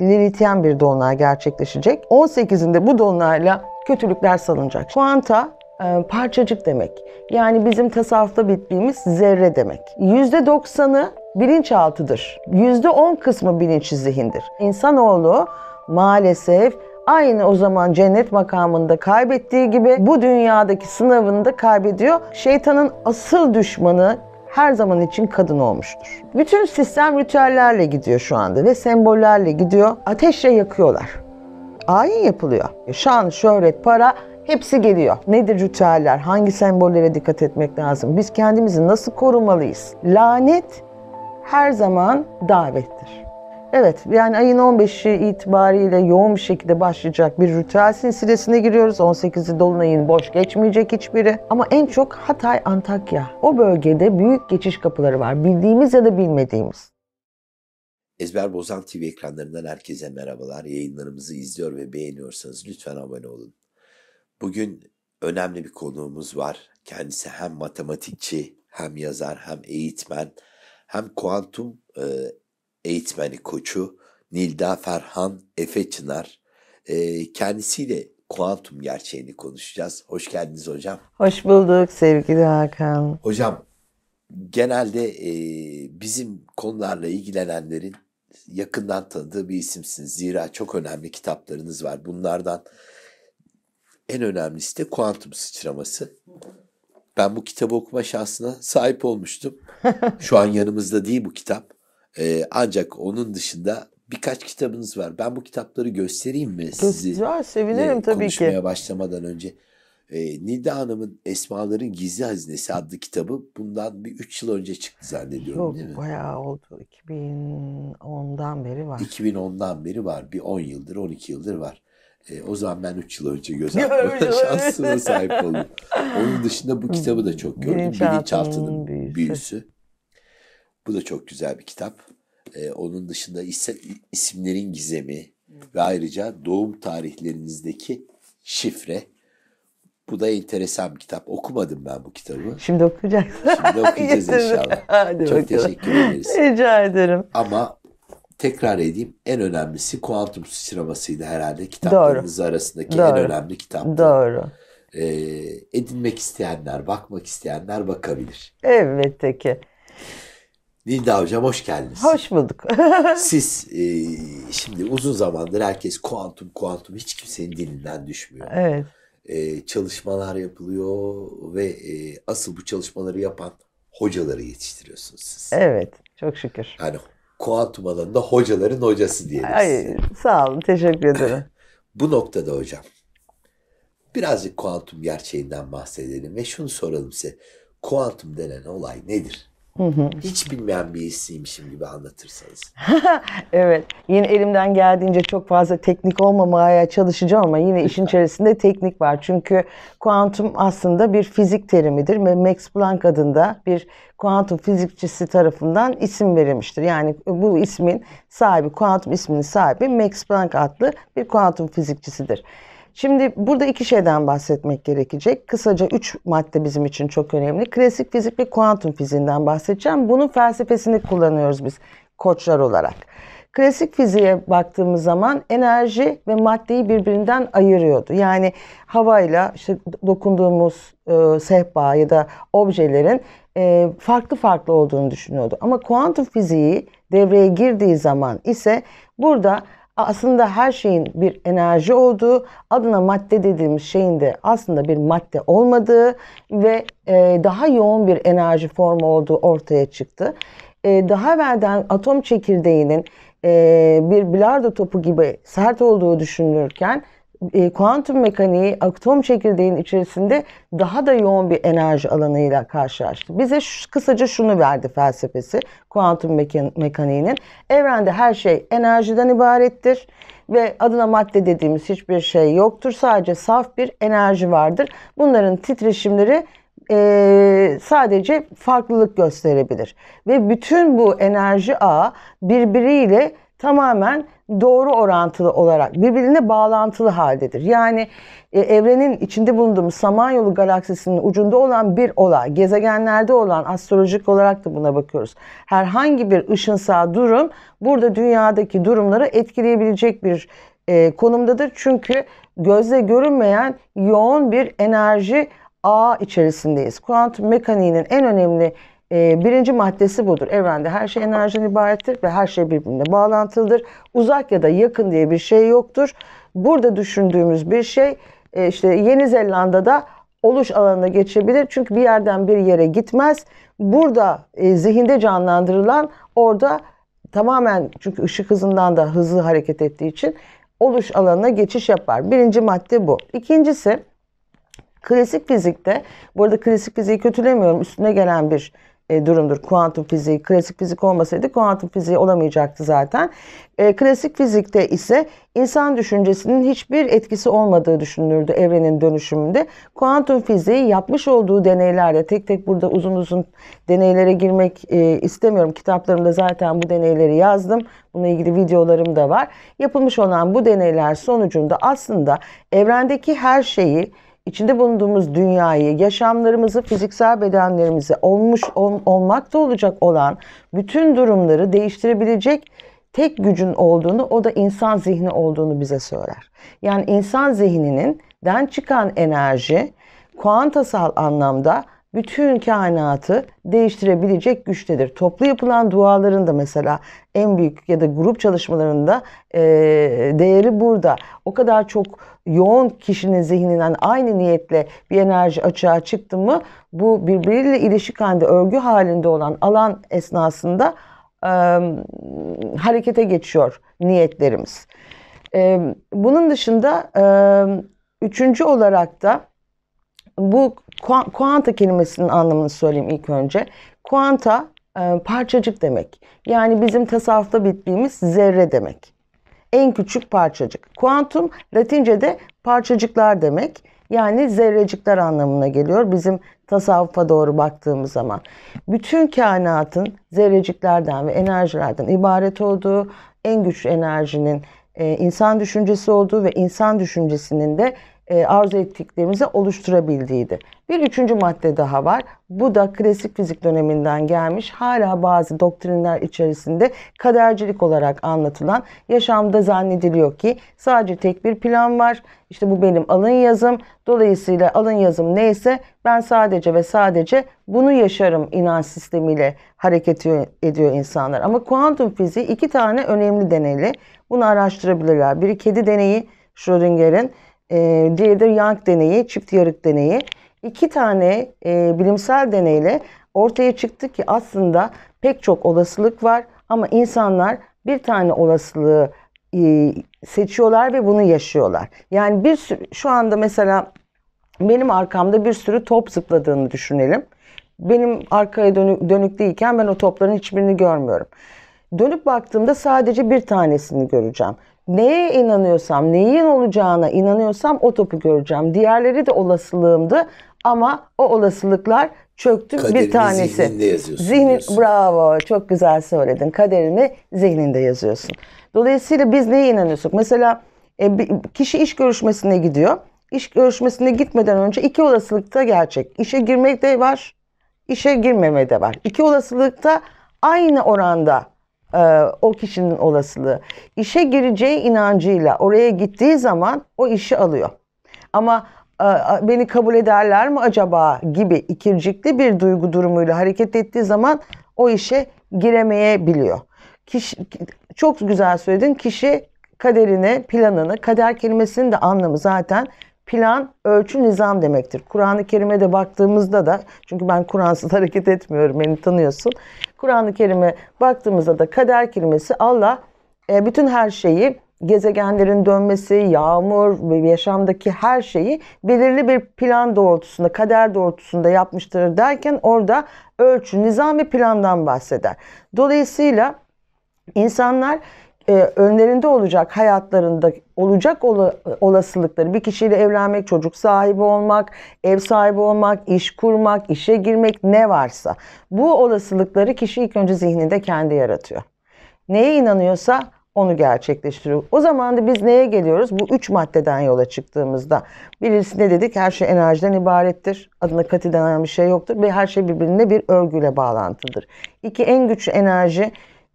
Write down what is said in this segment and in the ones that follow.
ilerleyen bir dolunay gerçekleşecek. 18'inde bu dolunayla kötülükler salınacak. Kuanta e, parçacık demek. Yani bizim tasavvufta bittiğimiz zerre demek. %90'ı bilinçaltıdır. %10 kısmı bilinçli zihindir. İnsanoğlu maalesef aynı o zaman cennet makamında kaybettiği gibi bu dünyadaki sınavını da kaybediyor. Şeytanın asıl düşmanı her zaman için kadın olmuştur. Bütün sistem ritüellerle gidiyor şu anda ve sembollerle gidiyor. Ateşle yakıyorlar. Ayin yapılıyor. E, şan, şöhret, para hepsi geliyor. Nedir ritüeller? Hangi sembollere dikkat etmek lazım? Biz kendimizi nasıl korumalıyız? Lanet her zaman davettir. Evet yani ayın 15'i itibariyle yoğun bir şekilde başlayacak bir ritüel silsilesine giriyoruz. 18'i Dolunay'ın boş geçmeyecek hiçbiri. Ama en çok Hatay, Antakya. O bölgede büyük geçiş kapıları var. Bildiğimiz ya da bilmediğimiz. Ezber Bozan TV ekranlarından herkese merhabalar. Yayınlarımızı izliyor ve beğeniyorsanız lütfen abone olun. Bugün önemli bir konuğumuz var. Kendisi hem matematikçi, hem yazar, hem eğitmen, hem kuantum e, eğitmeni koçu Nilda Ferhan Efe Çınar. E, kendisiyle kuantum gerçeğini konuşacağız. Hoş geldiniz hocam. Hoş bulduk sevgili Hakan. Hocam genelde e, bizim konularla ilgilenenlerin yakından tanıdığı bir isimsiniz. Zira çok önemli kitaplarınız var. Bunlardan en önemlisi de kuantum sıçraması. Ben bu kitabı okuma şansına sahip olmuştum. Şu an yanımızda değil bu kitap. Ee, ancak onun dışında birkaç kitabınız var. Ben bu kitapları göstereyim mi sizi? Göster, sevinirim tabii konuşmaya ki. Konuşmaya başlamadan önce. Ee, Nida Hanım'ın Esmaların Gizli Hazinesi adlı kitabı bundan bir 3 yıl önce çıktı zannediyorum Yok, değil mi? bayağı oldu. 2010'dan beri var. 2010'dan beri var. Bir 10 yıldır, 12 yıldır var. E, o zaman ben 3 yıl önce göz atma şansına sahip oldum. Onun dışında bu kitabı da çok gördüm. Bilinçaltının büyüsü. büyüsü. Bu da çok güzel bir kitap. Ee, onun dışında is isimlerin gizemi evet. ve ayrıca doğum tarihlerinizdeki şifre. Bu da enteresan bir kitap. Okumadım ben bu kitabı. Şimdi okuyacaksın. Şimdi okuyacağız inşallah. Hadi Çok bakalım. teşekkür ederiz. Rica ederim. Ama tekrar edeyim en önemlisi kuantum sinemasıydı herhalde. kitaplarınız Doğru. arasındaki Doğru. en önemli kitap. Doğru. Ee, edinmek isteyenler, bakmak isteyenler bakabilir. Evet ki. Nilda Hocam hoş geldiniz. Hoş bulduk. Siz e, şimdi uzun zamandır herkes kuantum kuantum hiç kimsenin dilinden düşmüyor. Evet. E, çalışmalar yapılıyor ve e, asıl bu çalışmaları yapan hocaları yetiştiriyorsunuz siz. Evet çok şükür. Yani kuantum alanında hocaların hocası diyelim Ay, size. Sağ olun teşekkür ederim. bu noktada hocam birazcık kuantum gerçeğinden bahsedelim ve şunu soralım size. Kuantum denen olay nedir? Hı hı. Hiç bilmeyen birisiymişim gibi anlatırsanız. evet. Yine elimden geldiğince çok fazla teknik olmamaya çalışacağım ama yine işin içerisinde teknik var. Çünkü kuantum aslında bir fizik terimidir ve Max Planck adında bir kuantum fizikçisi tarafından isim verilmiştir. Yani bu ismin sahibi, kuantum isminin sahibi Max Planck adlı bir kuantum fizikçisidir. Şimdi burada iki şeyden bahsetmek gerekecek. Kısaca üç madde bizim için çok önemli. Klasik fizik ve kuantum fiziğinden bahsedeceğim. Bunun felsefesini kullanıyoruz biz koçlar olarak. Klasik fiziğe baktığımız zaman enerji ve maddeyi birbirinden ayırıyordu. Yani havayla işte dokunduğumuz e, sehpa ya da objelerin e, farklı farklı olduğunu düşünüyordu. Ama kuantum fiziği devreye girdiği zaman ise burada aslında her şeyin bir enerji olduğu, adına madde dediğimiz şeyin de aslında bir madde olmadığı ve e, daha yoğun bir enerji formu olduğu ortaya çıktı. E, daha evvelden atom çekirdeğinin e, bir bilardo topu gibi sert olduğu düşünülürken e, kuantum mekaniği atom çekirdeğin içerisinde daha da yoğun bir enerji alanıyla karşılaştı. Bize şu, kısaca şunu verdi felsefesi kuantum mekan, mekaniğinin. Evrende her şey enerjiden ibarettir ve adına madde dediğimiz hiçbir şey yoktur. Sadece saf bir enerji vardır. Bunların titreşimleri e, sadece farklılık gösterebilir. Ve bütün bu enerji ağı birbiriyle tamamen doğru orantılı olarak birbirine bağlantılı haldedir. Yani e, evrenin içinde bulunduğumuz Samanyolu galaksisinin ucunda olan bir olay, gezegenlerde olan astrolojik olarak da buna bakıyoruz. Herhangi bir ışınsal durum burada dünyadaki durumları etkileyebilecek bir e, konumdadır. Çünkü gözle görünmeyen yoğun bir enerji ağ içerisindeyiz. Kuantum mekaniğinin en önemli e, birinci maddesi budur. Evrende her şey enerjiden ibarettir ve her şey birbirine bağlantılıdır. Uzak ya da yakın diye bir şey yoktur. Burada düşündüğümüz bir şey e, işte Yeni Zelanda'da oluş alanına geçebilir. Çünkü bir yerden bir yere gitmez. Burada e, zihinde canlandırılan orada tamamen çünkü ışık hızından da hızlı hareket ettiği için oluş alanına geçiş yapar. Birinci madde bu. İkincisi klasik fizikte, bu arada klasik fiziği kötülemiyorum üstüne gelen bir e, durumdur. Kuantum fiziği, klasik fizik olmasaydı kuantum fiziği olamayacaktı zaten. E, klasik fizikte ise insan düşüncesinin hiçbir etkisi olmadığı düşünülürdü evrenin dönüşümünde. Kuantum fiziği yapmış olduğu deneylerle tek tek burada uzun uzun deneylere girmek e, istemiyorum. Kitaplarımda zaten bu deneyleri yazdım. Bununla ilgili videolarım da var. Yapılmış olan bu deneyler sonucunda aslında evrendeki her şeyi içinde bulunduğumuz dünyayı, yaşamlarımızı, fiziksel bedenlerimizi olmuş ol, olmakta olacak olan bütün durumları değiştirebilecek tek gücün olduğunu, o da insan zihni olduğunu bize söyler. Yani insan zihninin den çıkan enerji kuantasal anlamda bütün kainatı değiştirebilecek güçtedir. Toplu yapılan duaların da mesela en büyük ya da grup çalışmalarında e, değeri burada. O kadar çok yoğun kişinin zihninden aynı niyetle bir enerji açığa çıktı mı bu birbiriyle ilişik halinde örgü halinde olan alan esnasında e, harekete geçiyor niyetlerimiz. E, bunun dışında e, üçüncü olarak da bu kuanta kelimesinin anlamını söyleyeyim ilk önce. Kuanta e, parçacık demek. Yani bizim tasavvufta bildiğimiz zerre demek. En küçük parçacık. Kuantum Latince'de parçacıklar demek. Yani zerrecikler anlamına geliyor bizim tasavvufa doğru baktığımız zaman. Bütün kainatın zerreciklerden ve enerjilerden ibaret olduğu, en güçlü enerjinin e, insan düşüncesi olduğu ve insan düşüncesinin de e, arzu ettiklerimizi oluşturabildiğiydi. Bir üçüncü madde daha var. Bu da klasik fizik döneminden gelmiş. Hala bazı doktrinler içerisinde kadercilik olarak anlatılan yaşamda zannediliyor ki sadece tek bir plan var. İşte bu benim alın yazım. Dolayısıyla alın yazım neyse ben sadece ve sadece bunu yaşarım inanç sistemiyle hareket ediyor insanlar. Ama kuantum fiziği iki tane önemli deneyli. Bunu araştırabilirler. Biri kedi deneyi Schrödinger'in e, diğeri de Young deneyi, çift yarık deneyi. iki tane e, bilimsel deneyle ortaya çıktı ki aslında pek çok olasılık var ama insanlar bir tane olasılığı e, seçiyorlar ve bunu yaşıyorlar. Yani bir sürü, şu anda mesela benim arkamda bir sürü top zıpladığını düşünelim. Benim arkaya dönük, dönük değilken ben o topların hiçbirini görmüyorum. Dönüp baktığımda sadece bir tanesini göreceğim neye inanıyorsam, neyin olacağına inanıyorsam o topu göreceğim. Diğerleri de olasılığımdı ama o olasılıklar çöktü Kaderini bir tanesi. zihninde yazıyorsun. Zihnin, bravo çok güzel söyledin. Kaderini zihninde yazıyorsun. Dolayısıyla biz neye inanıyorsak mesela e, kişi iş görüşmesine gidiyor. İş görüşmesine gitmeden önce iki olasılıkta gerçek. İşe girmek de var, işe girmeme de var. İki olasılıkta aynı oranda e, o kişinin olasılığı. İşe gireceği inancıyla oraya gittiği zaman o işi alıyor. Ama e, beni kabul ederler mi acaba gibi ikircikli bir duygu durumuyla hareket ettiği zaman o işe giremeyebiliyor. Kişi, çok güzel söyledin. Kişi kaderini, planını, kader kelimesinin de anlamı zaten plan, ölçü, nizam demektir. Kur'an-ı Kerim'e de baktığımızda da çünkü ben Kur'ansız hareket etmiyorum beni tanıyorsun. Kur'an-ı Kerim'e baktığımızda da kader kelimesi Allah e, bütün her şeyi gezegenlerin dönmesi, yağmur, yaşamdaki her şeyi belirli bir plan doğrultusunda, kader doğrultusunda yapmıştır derken orada ölçü, nizam ve plandan bahseder. Dolayısıyla insanlar e, önlerinde olacak hayatlarında olacak ola, olasılıkları bir kişiyle evlenmek, çocuk sahibi olmak, ev sahibi olmak, iş kurmak, işe girmek ne varsa bu olasılıkları kişi ilk önce zihninde kendi yaratıyor. Neye inanıyorsa onu gerçekleştiriyor. O zaman da biz neye geliyoruz? Bu üç maddeden yola çıktığımızda birisi ne dedik? Her şey enerjiden ibarettir. Adına katı denen bir şey yoktur ve her şey birbirine bir örgüyle bağlantıdır. İki en güçlü enerji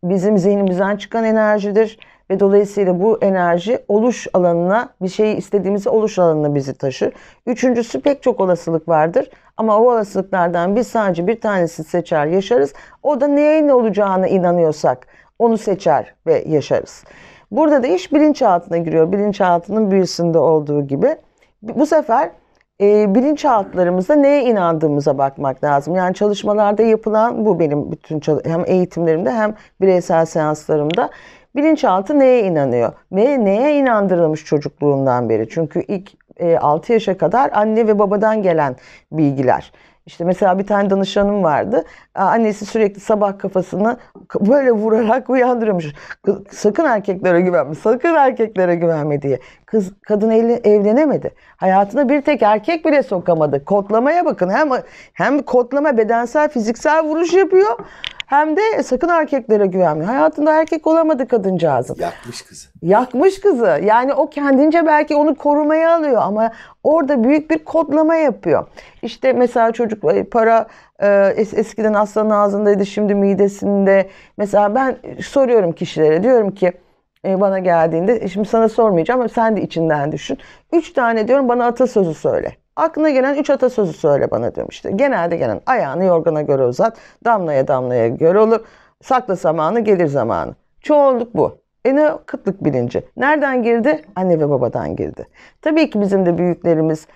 bizim zihnimizden çıkan enerjidir ve dolayısıyla bu enerji oluş alanına bir şeyi istediğimiz oluş alanına bizi taşır. Üçüncüsü pek çok olasılık vardır ama o olasılıklardan biz sadece bir tanesi seçer yaşarız. O da neye ne olacağına inanıyorsak onu seçer ve yaşarız. Burada da iş bilinçaltına giriyor. Bilinçaltının büyüsünde olduğu gibi. Bu sefer e, ee, bilinçaltlarımızda neye inandığımıza bakmak lazım. Yani çalışmalarda yapılan bu benim bütün hem eğitimlerimde hem bireysel seanslarımda bilinçaltı neye inanıyor ve neye inandırılmış çocukluğundan beri. Çünkü ilk e, 6 yaşa kadar anne ve babadan gelen bilgiler. İşte mesela bir tane danışanım vardı. Annesi sürekli sabah kafasını böyle vurarak uyandırıyormuş. Sakın erkeklere güvenme, sakın erkeklere güvenme diye. Kız kadın evlenemedi. Hayatına bir tek erkek bile sokamadı. Kodlamaya bakın. Hem hem kodlama bedensel, fiziksel vuruş yapıyor. Hem de sakın erkeklere güvenmiyor. Hayatında erkek olamadı kadıncağızın. Yakmış kızı. Yakmış kızı. Yani o kendince belki onu korumaya alıyor ama orada büyük bir kodlama yapıyor. İşte mesela çocuk e, para e, es, eskiden aslanın ağzındaydı şimdi midesinde. Mesela ben soruyorum kişilere diyorum ki e, bana geldiğinde şimdi sana sormayacağım ama sen de içinden düşün. Üç tane diyorum bana atasözü söyle. Aklına gelen üç atasözü söyle bana demişti. Genelde gelen ayağını yorgana göre uzat, damlaya damlaya göre olur. Sakla zamanı gelir zamanı. Çoğunluk bu. E ne kıtlık bilinci. Nereden girdi? Anne ve babadan girdi. Tabii ki bizim de büyüklerimiz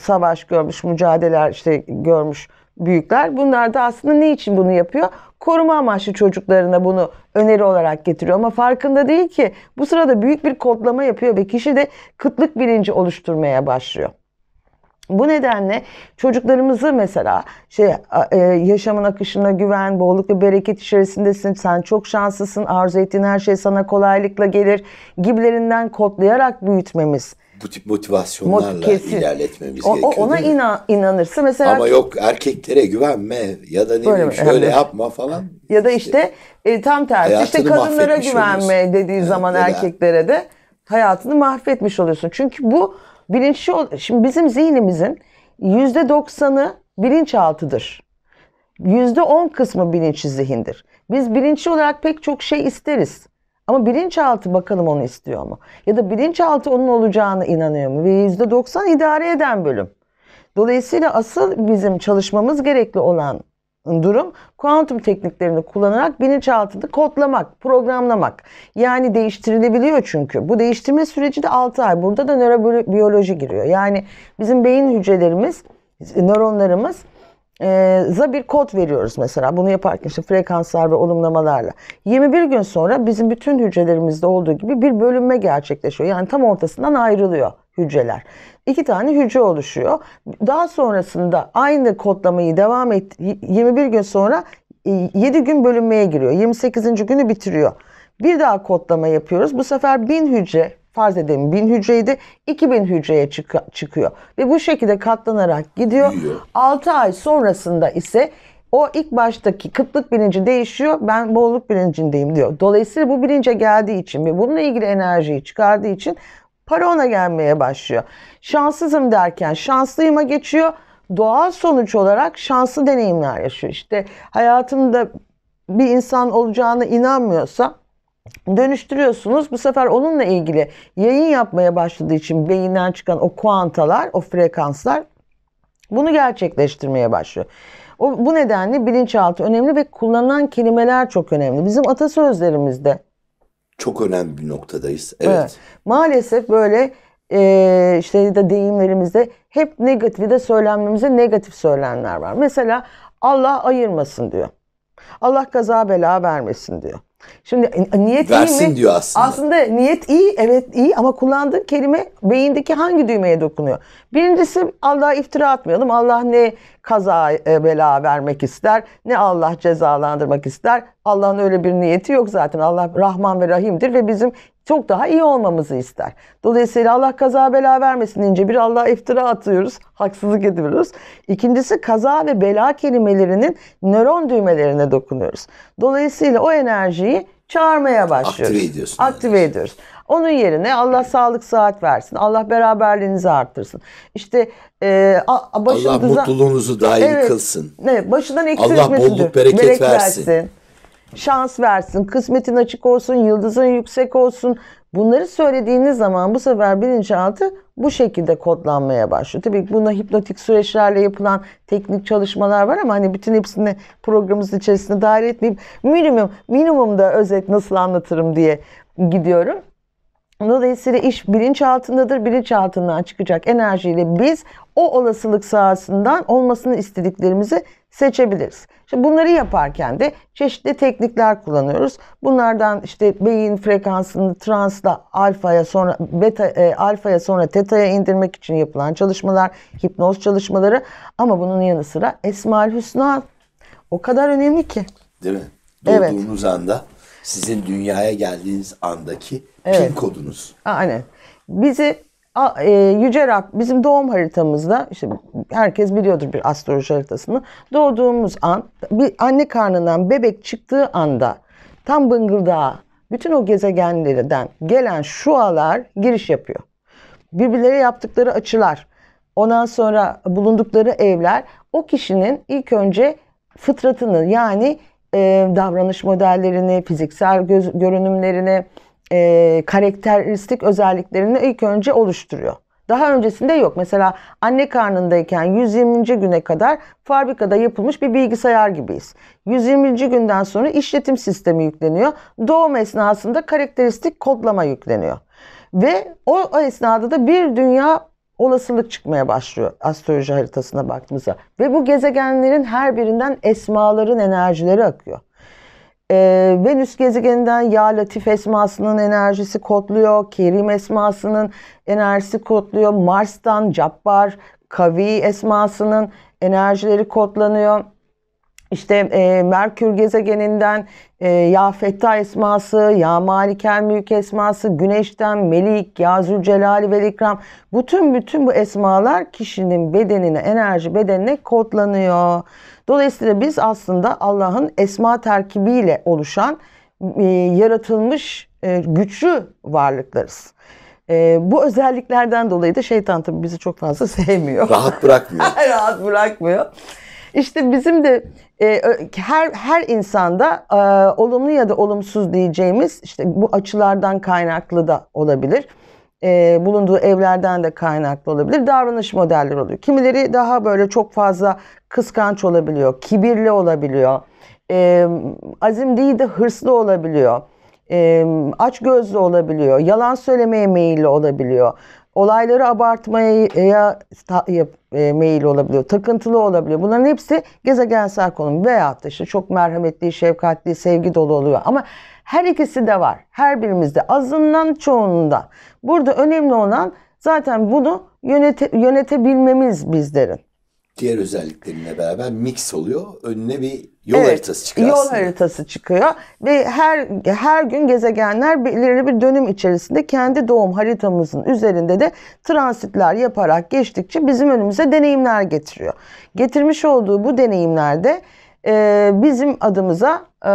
savaş görmüş, mücadeleler işte görmüş büyükler. Bunlar da aslında ne için bunu yapıyor? Koruma amaçlı çocuklarına bunu öneri olarak getiriyor ama farkında değil ki bu sırada büyük bir kodlama yapıyor ve kişi de kıtlık bilinci oluşturmaya başlıyor. Bu nedenle çocuklarımızı mesela şey e, yaşamın akışına güven, bolluk ve bereket içerisindesin, sen çok şanslısın, arzu ettiğin her şey sana kolaylıkla gelir gibilerinden kodlayarak büyütmemiz bu tip motivasyonlarla Kesin. ilerletmemiz o, gerekiyor. Ona ina, inanırsa mesela Ama yok erkeklere güvenme ya da ne bileyim şöyle yani. yapma falan. Ya da işte e, tam tersi işte kadınlara güvenme oluyorsun. dediği evet, zaman erkeklere de hayatını mahvetmiş oluyorsun. Çünkü bu bilinçli ol şimdi bizim zihnimizin yüzde %90'ı bilinçaltıdır. on kısmı bilinçli zihindir. Biz bilinçli olarak pek çok şey isteriz. Ama bilinçaltı bakalım onu istiyor mu? Ya da bilinçaltı onun olacağına inanıyor mu? Ve yüzde doksan idare eden bölüm. Dolayısıyla asıl bizim çalışmamız gerekli olan durum kuantum tekniklerini kullanarak bilinçaltını kodlamak, programlamak. Yani değiştirilebiliyor çünkü. Bu değiştirme süreci de 6 ay. Burada da nörobiyoloji giriyor. Yani bizim beyin hücrelerimiz, nöronlarımız ee, za bir kod veriyoruz mesela. Bunu yaparken işte frekanslar ve olumlamalarla. 21 gün sonra bizim bütün hücrelerimizde olduğu gibi bir bölünme gerçekleşiyor. Yani tam ortasından ayrılıyor hücreler. İki tane hücre oluşuyor. Daha sonrasında aynı kodlamayı devam et 21 gün sonra 7 e, gün bölünmeye giriyor. 28. günü bitiriyor. Bir daha kodlama yapıyoruz. Bu sefer 1000 hücre farz edelim 1000 hücreydi. 2000 hücreye çık çıkıyor. Ve bu şekilde katlanarak gidiyor. Büyüyor. 6 ay sonrasında ise o ilk baştaki kıtlık bilinci değişiyor. Ben bolluk bilincindeyim diyor. Dolayısıyla bu bilince geldiği için ve bununla ilgili enerjiyi çıkardığı için para ona gelmeye başlıyor. Şanssızım derken şanslıyıma geçiyor. Doğal sonuç olarak şanslı deneyimler yaşıyor. İşte hayatımda bir insan olacağına inanmıyorsa dönüştürüyorsunuz. Bu sefer onunla ilgili yayın yapmaya başladığı için beyinden çıkan o kuantalar, o frekanslar bunu gerçekleştirmeye başlıyor. O, bu nedenle bilinçaltı önemli ve kullanılan kelimeler çok önemli. Bizim atasözlerimizde çok önemli bir noktadayız. Evet. evet. Maalesef böyle e, işte de deyimlerimizde hep negatifi de söylemlerimize negatif söylenenler var. Mesela Allah ayırmasın diyor. Allah kaza bela vermesin diyor. Şimdi e, e, niyet Versin iyi mi? diyor aslında. Aslında niyet iyi, evet iyi ama kullandığın kelime beyindeki hangi düğmeye dokunuyor? Birincisi Allah'a iftira atmayalım. Allah ne kaza e, bela vermek ister, ne Allah cezalandırmak ister. Allah'ın öyle bir niyeti yok zaten. Allah Rahman ve Rahim'dir ve bizim çok daha iyi olmamızı ister. Dolayısıyla Allah kaza bela vermesin ince bir Allah'a iftira atıyoruz, haksızlık ediyoruz. İkincisi kaza ve bela kelimelerinin nöron düğmelerine dokunuyoruz. Dolayısıyla o enerjiyi çağırmaya başlıyoruz. Aktive ediyorsun. Aktive ediyoruz. Onun yerine Allah sağlık saat versin. Allah beraberliğinizi arttırsın. İşte e, a, başın Allah düzen... mutluluğunuzu daim evet, kılsın. Evet, başından eksilmesin. Allah bolluk bereket, bereket versin. versin. Şans versin. Kısmetin açık olsun. Yıldızın yüksek olsun. Bunları söylediğiniz zaman bu sefer bilinçaltı bu şekilde kodlanmaya başlıyor. Tabii buna hipnotik süreçlerle yapılan teknik çalışmalar var ama hani bütün hepsini programımız içerisinde dahil etmeyip minimum minimumda özet nasıl anlatırım diye gidiyorum. Dolayısıyla iş bilinç altındadır. Bilinç altından çıkacak enerjiyle biz o olasılık sahasından olmasını istediklerimizi seçebiliriz. Şimdi bunları yaparken de çeşitli teknikler kullanıyoruz. Bunlardan işte beyin frekansını transla alfaya sonra beta e, alfaya sonra teta'ya indirmek için yapılan çalışmalar, hipnoz çalışmaları ama bunun yanı sıra Esmaül Hüsna o kadar önemli ki. Değil mi? Doğduğumuz evet. anda sizin dünyaya geldiğiniz andaki evet. pin kodunuz. Aynen. Bizi A, e, Yüce Rab bizim doğum haritamızda işte herkes biliyordur bir astroloji haritasını. Doğduğumuz an bir anne karnından bebek çıktığı anda tam bıngıldağa bütün o gezegenlerden gelen şualar giriş yapıyor. Birbirleri yaptıkları açılar, ondan sonra bulundukları evler o kişinin ilk önce fıtratını yani e, davranış modellerini, fiziksel göz, görünümlerini, e, karakteristik özelliklerini ilk önce oluşturuyor. Daha öncesinde yok. Mesela anne karnındayken 120. güne kadar fabrikada yapılmış bir bilgisayar gibiyiz. 120. günden sonra işletim sistemi yükleniyor. Doğum esnasında karakteristik kodlama yükleniyor. Ve o, o esnada da bir dünya olasılık çıkmaya başlıyor astroloji haritasına baktığımızda. Ve bu gezegenlerin her birinden esmaların enerjileri akıyor. Ee, Venüs gezegeninden Ya Latif esmasının enerjisi kodluyor. Kerim esmasının enerjisi kodluyor. Mars'tan Cabbar, Kavi esmasının enerjileri kodlanıyor. İşte e, Merkür gezegeninden e, Ya Fettah esması, Ya Malikel Mülk esması, Güneş'ten Melik, Ya Zülcelali ve İkram. Bütün bütün bu esmalar kişinin bedenine, enerji bedenine kodlanıyor. Dolayısıyla biz aslında Allah'ın esma terkibiyle oluşan e, yaratılmış e, güçlü varlıklarız. E, bu özelliklerden dolayı da şeytan tabii bizi çok fazla sevmiyor. Rahat bırakmıyor. Rahat bırakmıyor. İşte bizim de e, her her insanda e, olumlu ya da olumsuz diyeceğimiz işte bu açılardan kaynaklı da olabilir. E, bulunduğu evlerden de kaynaklı olabilir. Davranış modelleri oluyor. Kimileri daha böyle çok fazla kıskanç olabiliyor, kibirli olabiliyor. E, azim değil de hırslı olabiliyor. E, aç gözlü olabiliyor. Yalan söylemeye meyilli olabiliyor olayları abartmaya e, meyil olabiliyor, takıntılı olabiliyor. Bunların hepsi gezegensel konum veyahut da işte çok merhametli, şefkatli, sevgi dolu oluyor. Ama her ikisi de var. Her birimizde azından çoğunda. Burada önemli olan zaten bunu yönete, yönetebilmemiz bizlerin diğer özelliklerine beraber mix oluyor. Önüne bir yol evet, haritası çıkıyor yol aslında. haritası çıkıyor ve her her gün gezegenler belirli bir dönüm içerisinde kendi doğum haritamızın üzerinde de transitler yaparak geçtikçe bizim önümüze deneyimler getiriyor. Getirmiş olduğu bu deneyimlerde e, bizim adımıza e,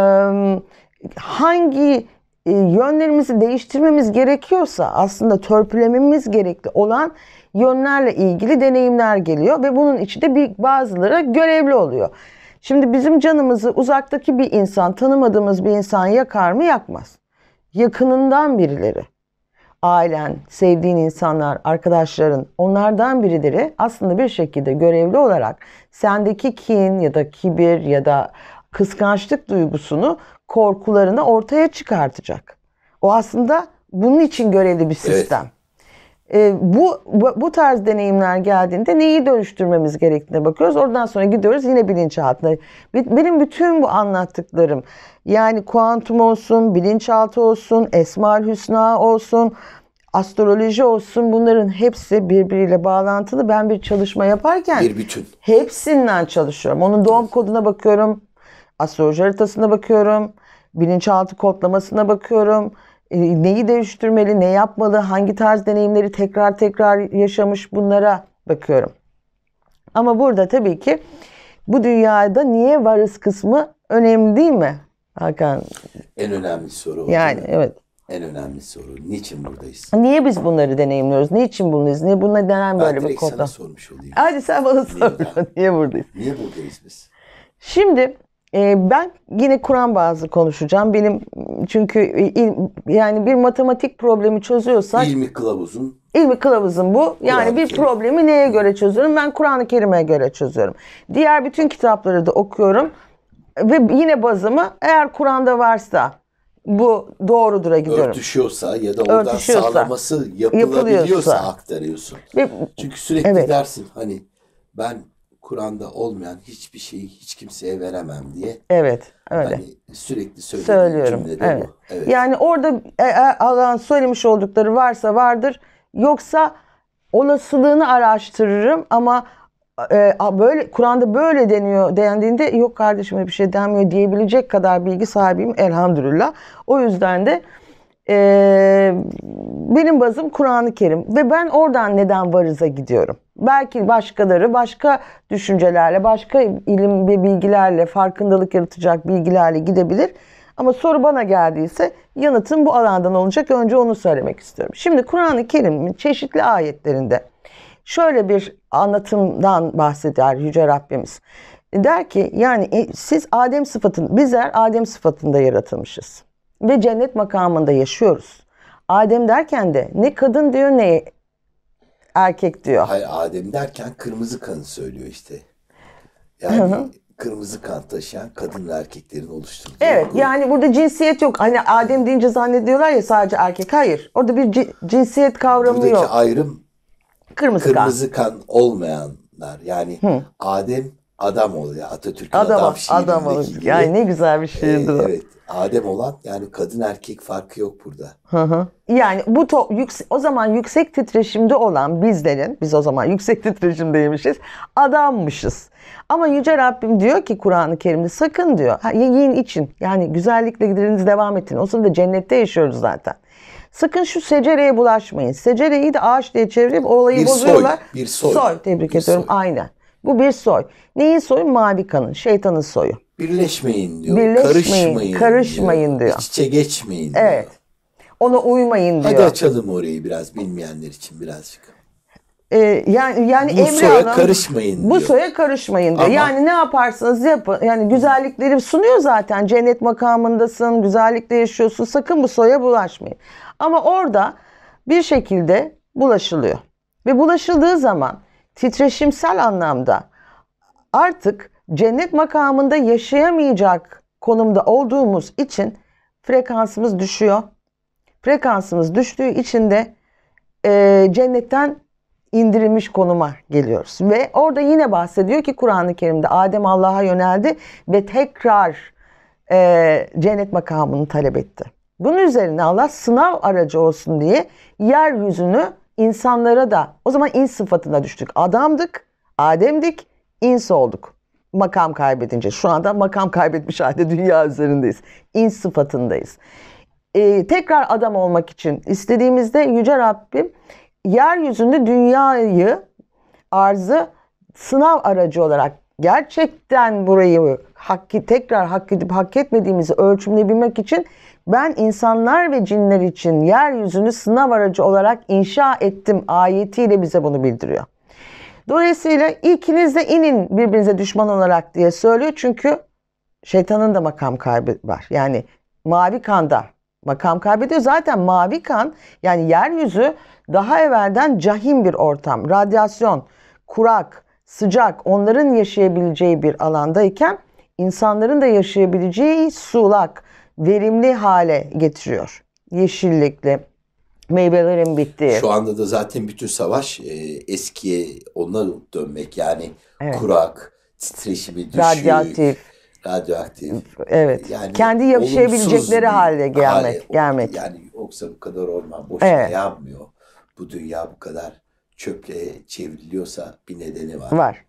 hangi e, yönlerimizi değiştirmemiz gerekiyorsa aslında törpülememiz gerekli olan yönlerle ilgili deneyimler geliyor ve bunun içi de bir bazıları görevli oluyor. Şimdi bizim canımızı uzaktaki bir insan, tanımadığımız bir insan yakar mı? Yakmaz. Yakınından birileri, ailen, sevdiğin insanlar, arkadaşların, onlardan birileri aslında bir şekilde görevli olarak sendeki kin ya da kibir ya da kıskançlık duygusunu, korkularını ortaya çıkartacak. O aslında bunun için görevli bir sistem. Evet e, bu, bu bu tarz deneyimler geldiğinde neyi dönüştürmemiz gerektiğine bakıyoruz. Oradan sonra gidiyoruz yine bilinçaltına. Benim bütün bu anlattıklarım yani kuantum olsun, bilinçaltı olsun, esmal hüsna olsun, astroloji olsun bunların hepsi birbiriyle bağlantılı. Ben bir çalışma yaparken bir bütün. hepsinden çalışıyorum. Onun doğum koduna bakıyorum, astroloji haritasına bakıyorum, bilinçaltı kodlamasına bakıyorum ee, neyi değiştirmeli, ne yapmalı, hangi tarz deneyimleri tekrar tekrar yaşamış bunlara bakıyorum. Ama burada tabii ki bu dünyada niye varız kısmı önemli değil mi Hakan? En önemli soru. O, yani evet. En önemli soru. Niçin buradayız? Niye biz bunları deneyimliyoruz? Niçin buradayız? Niye buna neden böyle ben bir konu? Ben sana sormuş olayım. Hadi sen bana sor. Niye buradayız? Niye buradayız biz? Şimdi ee, ben yine Kur'an bazı konuşacağım. Benim çünkü yani bir matematik problemi çözüyorsak ilmi kılavuzun ilmi kılavuzun bu. Yani bir problemi neye göre çözüyorum? Ben Kur'an-ı Kerim'e göre çözüyorum. Diğer bütün kitapları da okuyorum ve yine bazımı eğer Kur'an'da varsa bu doğrudur'a e, gidiyorum. Örtüşüyorsa ya da oradan Örtüşüyorsa, sağlaması yapılabiliyorsa yapılıyorsa. aktarıyorsun. Ve, Çünkü sürekli evet. dersin hani ben Kur'an'da olmayan hiçbir şeyi hiç kimseye veremem diye. Evet, öyle. Hani sürekli söylüyorum. Evet. Bu. evet. Yani orada e, e, alan söylemiş oldukları varsa vardır. Yoksa olasılığını araştırırım ama e, böyle Kur'an'da böyle deniyor dendiğinde yok kardeşim bir şey denmiyor diyebilecek kadar bilgi sahibiyim elhamdülillah. O yüzden de ee, benim bazım Kur'an-ı Kerim ve ben oradan neden varıza gidiyorum. Belki başkaları başka düşüncelerle, başka ilim ve bilgilerle, farkındalık yaratacak bilgilerle gidebilir. Ama soru bana geldiyse yanıtım bu alandan olacak. Önce onu söylemek istiyorum. Şimdi Kur'an-ı Kerim'in çeşitli ayetlerinde şöyle bir anlatımdan bahseder Yüce Rabbimiz. Der ki yani e, siz Adem sıfatın, bizler Adem sıfatında yaratılmışız ve cennet makamında yaşıyoruz. Adem derken de ne kadın diyor ne erkek diyor. Hayır Adem derken kırmızı kanı söylüyor işte. Yani kırmızı kan taşıyan kadın ve erkeklerin oluşturduğu. Evet grup. yani burada cinsiyet yok. Hani Adem deyince zannediyorlar ya sadece erkek. Hayır orada bir cinsiyet kavramı Buradaki yok. Buradaki ayrım kırmızı, kırmızı kan. kan olmayanlar. Yani Hı. Adem adam ol ya Atatürk'ün adam, adam şiirindeki adam ol. gibi. Yani ne güzel bir şiirdir ee, o. Evet. Adem olan yani kadın erkek farkı yok burada. Hı hı. Yani bu to- yüksek, o zaman yüksek titreşimde olan bizlerin biz o zaman yüksek titreşimdeymişiz adammışız. Ama Yüce Rabbim diyor ki Kur'an-ı Kerim'de sakın diyor yiyin için yani güzellikle gideriniz devam etin. O sırada cennette yaşıyoruz zaten. Sakın şu secereye bulaşmayın. Secereyi de ağaç diye çevirip olayı bir bozuyorlar. Soy, bir soy. Soy tebrik bir ediyorum soy. aynen. Bu bir soy. Neyin soyu? Malikanın, şeytanın soyu. Birleşmeyin diyor. Birleşmeyin, karışmayın, karışmayın diyor. diyor. İç içe geçmeyin evet. diyor. Evet. Ona uymayın diyor. Hadi açalım orayı biraz bilmeyenler için birazcık. Ee, yani yani bu Emre soya Hanım, karışmayın bu diyor. Bu soya karışmayın diyor. Ama, yani ne yaparsanız yapın. Yani güzellikleri sunuyor zaten. Cennet makamındasın, güzellikle yaşıyorsun. Sakın bu soya bulaşmayın. Ama orada bir şekilde bulaşılıyor. Ve bulaşıldığı zaman titreşimsel anlamda artık cennet makamında yaşayamayacak konumda olduğumuz için frekansımız düşüyor. Frekansımız düştüğü için de e, cennetten indirilmiş konuma geliyoruz. Ve orada yine bahsediyor ki Kur'an-ı Kerim'de Adem Allah'a yöneldi ve tekrar e, cennet makamını talep etti. Bunun üzerine Allah sınav aracı olsun diye yeryüzünü insanlara da o zaman ins sıfatına düştük. Adamdık, Adem'dik, ins olduk. Makam kaybedince şu anda makam kaybetmiş halde dünya üzerindeyiz. İns sıfatındayız. Ee, tekrar adam olmak için istediğimizde Yüce Rabbim yeryüzünde dünyayı, arzı sınav aracı olarak gerçekten burayı hak, tekrar hak edip hak etmediğimizi ölçümleyebilmek için ben insanlar ve cinler için yeryüzünü sınav aracı olarak inşa ettim ayetiyle bize bunu bildiriyor. Dolayısıyla ikiniz de inin birbirinize düşman olarak diye söylüyor. Çünkü şeytanın da makam kaybı var. Yani mavi kanda makam kaybediyor. Zaten mavi kan yani yeryüzü daha evvelden cahim bir ortam. Radyasyon, kurak, sıcak onların yaşayabileceği bir alandayken insanların da yaşayabileceği sulak, verimli hale getiriyor. Yeşillikli, meyvelerin bittiği. Şu anda da zaten bütün savaş e, eskiye ona dönmek yani evet. kurak, titreşimi düşük. Radyoaktif. Radyoaktif. Evet. Yani Kendi yapışabilecekleri hale gelmek. Hale, gelmek. Yani yoksa bu kadar orman boşuna evet. yapmıyor. Bu dünya bu kadar çöple çevriliyorsa bir nedeni var. Var.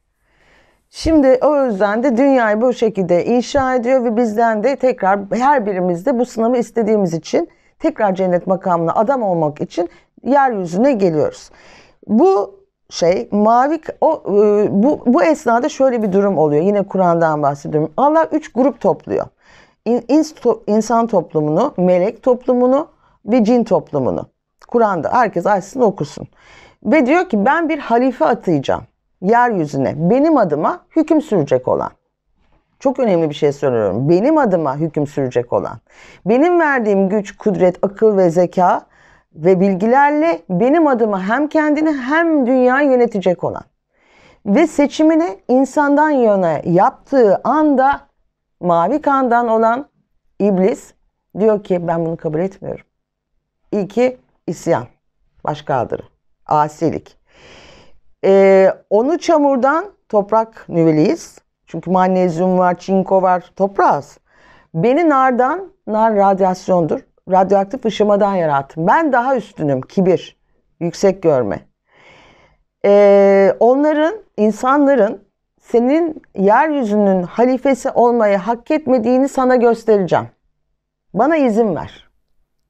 Şimdi o yüzden de dünyayı bu şekilde inşa ediyor ve bizden de tekrar her birimiz de bu sınavı istediğimiz için tekrar cennet makamına adam olmak için yeryüzüne geliyoruz. Bu şey mavi o e, bu bu esnada şöyle bir durum oluyor. Yine Kur'an'dan bahsediyorum. Allah üç grup topluyor. İn, to, insan toplumunu, melek toplumunu ve cin toplumunu. Kur'an'da herkes açsın okusun. Ve diyor ki ben bir halife atayacağım yeryüzüne benim adıma hüküm sürecek olan. Çok önemli bir şey söylüyorum. Benim adıma hüküm sürecek olan. Benim verdiğim güç, kudret, akıl ve zeka ve bilgilerle benim adıma hem kendini hem dünyayı yönetecek olan. Ve seçimini insandan yana yaptığı anda mavi kandan olan iblis diyor ki ben bunu kabul etmiyorum. İyi ki isyan, baş kaldırı, asilik. E, onu çamurdan toprak nüveliyiz. Çünkü magnezyum var, çinko var, toprağız. Beni nardan, nar radyasyondur. Radyoaktif ışımadan yarattım. Ben daha üstünüm, kibir, yüksek görme. Ee, onların, insanların senin yeryüzünün halifesi olmayı hak etmediğini sana göstereceğim. Bana izin ver.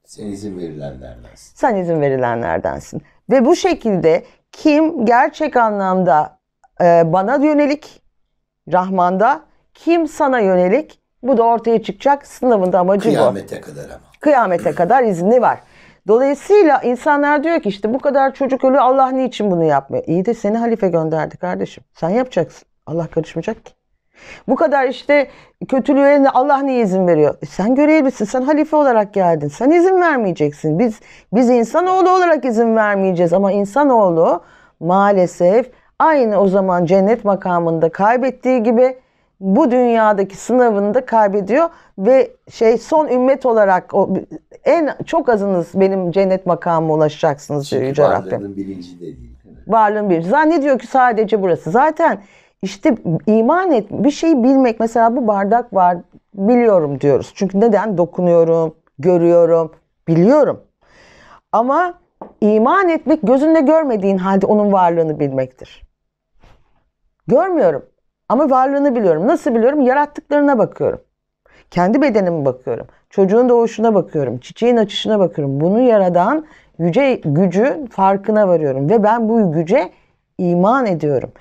Sen izin verilenlerdensin. Sen izin verilenlerdensin. Ve bu şekilde kim gerçek anlamda e, bana yönelik Rahman'da kim sana yönelik bu da ortaya çıkacak sınavın da amacı Kıyamete bu. Kıyamete kadar ama. Kıyamete kadar izni var. Dolayısıyla insanlar diyor ki işte bu kadar çocuk ölü Allah niçin bunu yapmıyor? İyi de seni halife gönderdi kardeşim. Sen yapacaksın. Allah karışmayacak ki. Bu kadar işte kötülüğe Allah niye izin veriyor? E sen görevlisin, sen halife olarak geldin. Sen izin vermeyeceksin. Biz biz insanoğlu olarak izin vermeyeceğiz ama insanoğlu maalesef aynı o zaman cennet makamında kaybettiği gibi bu dünyadaki sınavını da kaybediyor ve şey son ümmet olarak o en çok azınız benim cennet makamıma ulaşacaksınız diyor şey, Yüce Rabbim. Varlığın bilinci de değil. Varlığın bilinci. Zannediyor ki sadece burası. Zaten işte iman et, bir şeyi bilmek. Mesela bu bardak var, biliyorum diyoruz. Çünkü neden? Dokunuyorum, görüyorum, biliyorum. Ama iman etmek gözünde görmediğin halde onun varlığını bilmektir. Görmüyorum ama varlığını biliyorum. Nasıl biliyorum? Yarattıklarına bakıyorum. Kendi bedenime bakıyorum. Çocuğun doğuşuna bakıyorum. Çiçeğin açışına bakıyorum. Bunu yaradan yüce gücün farkına varıyorum. Ve ben bu güce iman ediyorum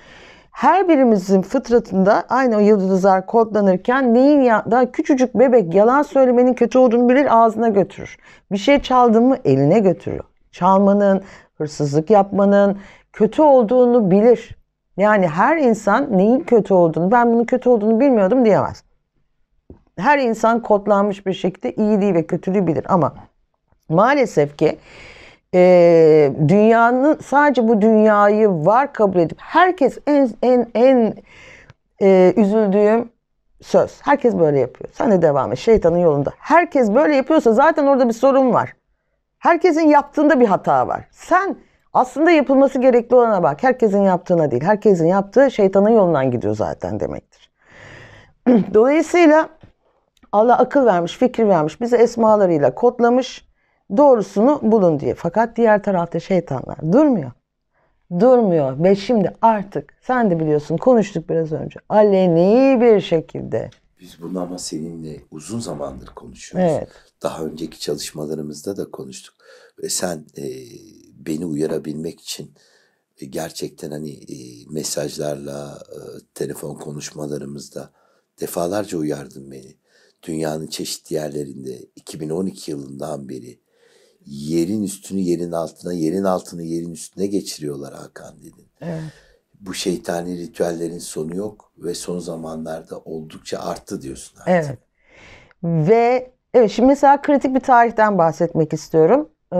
her birimizin fıtratında aynı o yıldızlar kodlanırken neyin ya, daha küçücük bebek yalan söylemenin kötü olduğunu bilir ağzına götürür. Bir şey çaldın mı eline götürür. Çalmanın, hırsızlık yapmanın kötü olduğunu bilir. Yani her insan neyin kötü olduğunu, ben bunun kötü olduğunu bilmiyordum diyemez. Her insan kodlanmış bir şekilde iyiliği ve kötülüğü bilir ama maalesef ki e, dünyanın sadece bu dünyayı var kabul edip herkes en en en e, üzüldüğüm söz. Herkes böyle yapıyor. Sen de devam et şeytanın yolunda. Herkes böyle yapıyorsa zaten orada bir sorun var. Herkesin yaptığında bir hata var. Sen aslında yapılması gerekli olana bak. Herkesin yaptığına değil. Herkesin yaptığı şeytanın yolundan gidiyor zaten demektir. Dolayısıyla Allah akıl vermiş, fikir vermiş, bizi esmalarıyla kodlamış doğrusunu bulun diye. Fakat diğer tarafta şeytanlar durmuyor. Durmuyor ve şimdi artık sen de biliyorsun konuştuk biraz önce. Aleni bir şekilde. Biz bunu ama seninle uzun zamandır konuşuyoruz. Evet. Daha önceki çalışmalarımızda da konuştuk. Ve sen e, beni uyarabilmek için e, gerçekten hani e, mesajlarla, e, telefon konuşmalarımızda defalarca uyardın beni dünyanın çeşitli yerlerinde 2012 yılından beri yerin üstünü yerin altına, yerin altını yerin üstüne geçiriyorlar Hakan dedin. Evet. Bu şeytani ritüellerin sonu yok ve son zamanlarda oldukça arttı diyorsun artık. Evet. Ve evet şimdi mesela kritik bir tarihten bahsetmek istiyorum. Ee,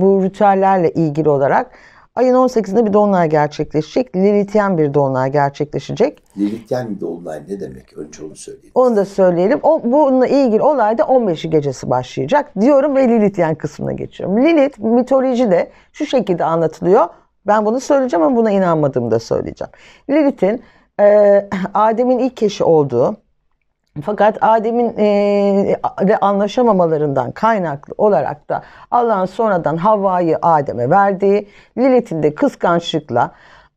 bu ritüellerle ilgili olarak Ayın 18'inde bir dolunay gerçekleşecek. Lilityen bir dolunay gerçekleşecek. bir dolunay ne demek? Önce onu söyleyelim. Onu da söyleyelim. O, bununla ilgili olay da 15'i gecesi başlayacak diyorum ve Lilityen kısmına geçiyorum. Lilit mitolojide şu şekilde anlatılıyor. Ben bunu söyleyeceğim ama buna inanmadığımı da söyleyeceğim. Lilith'in e, Adem'in ilk eşi olduğu fakat Adem'in e, anlaşamamalarından kaynaklı olarak da Allah'ın sonradan Havva'yı Adem'e verdiği, Lilith'in de kıskançlıkla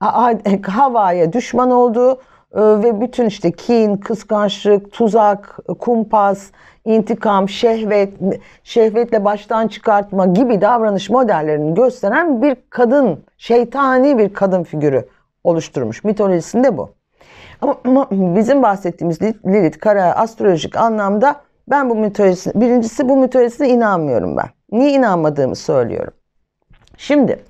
Havva'ya düşman olduğu ve bütün işte kin, kıskançlık, tuzak, kumpas, intikam, şehvet, şehvetle baştan çıkartma gibi davranış modellerini gösteren bir kadın, şeytani bir kadın figürü oluşturmuş. Mitolojisinde bu. Ama bizim bahsettiğimiz Lilith kara astrolojik anlamda ben bu mitolojisine, birincisi bu mitolojisine inanmıyorum ben. Niye inanmadığımı söylüyorum. Şimdi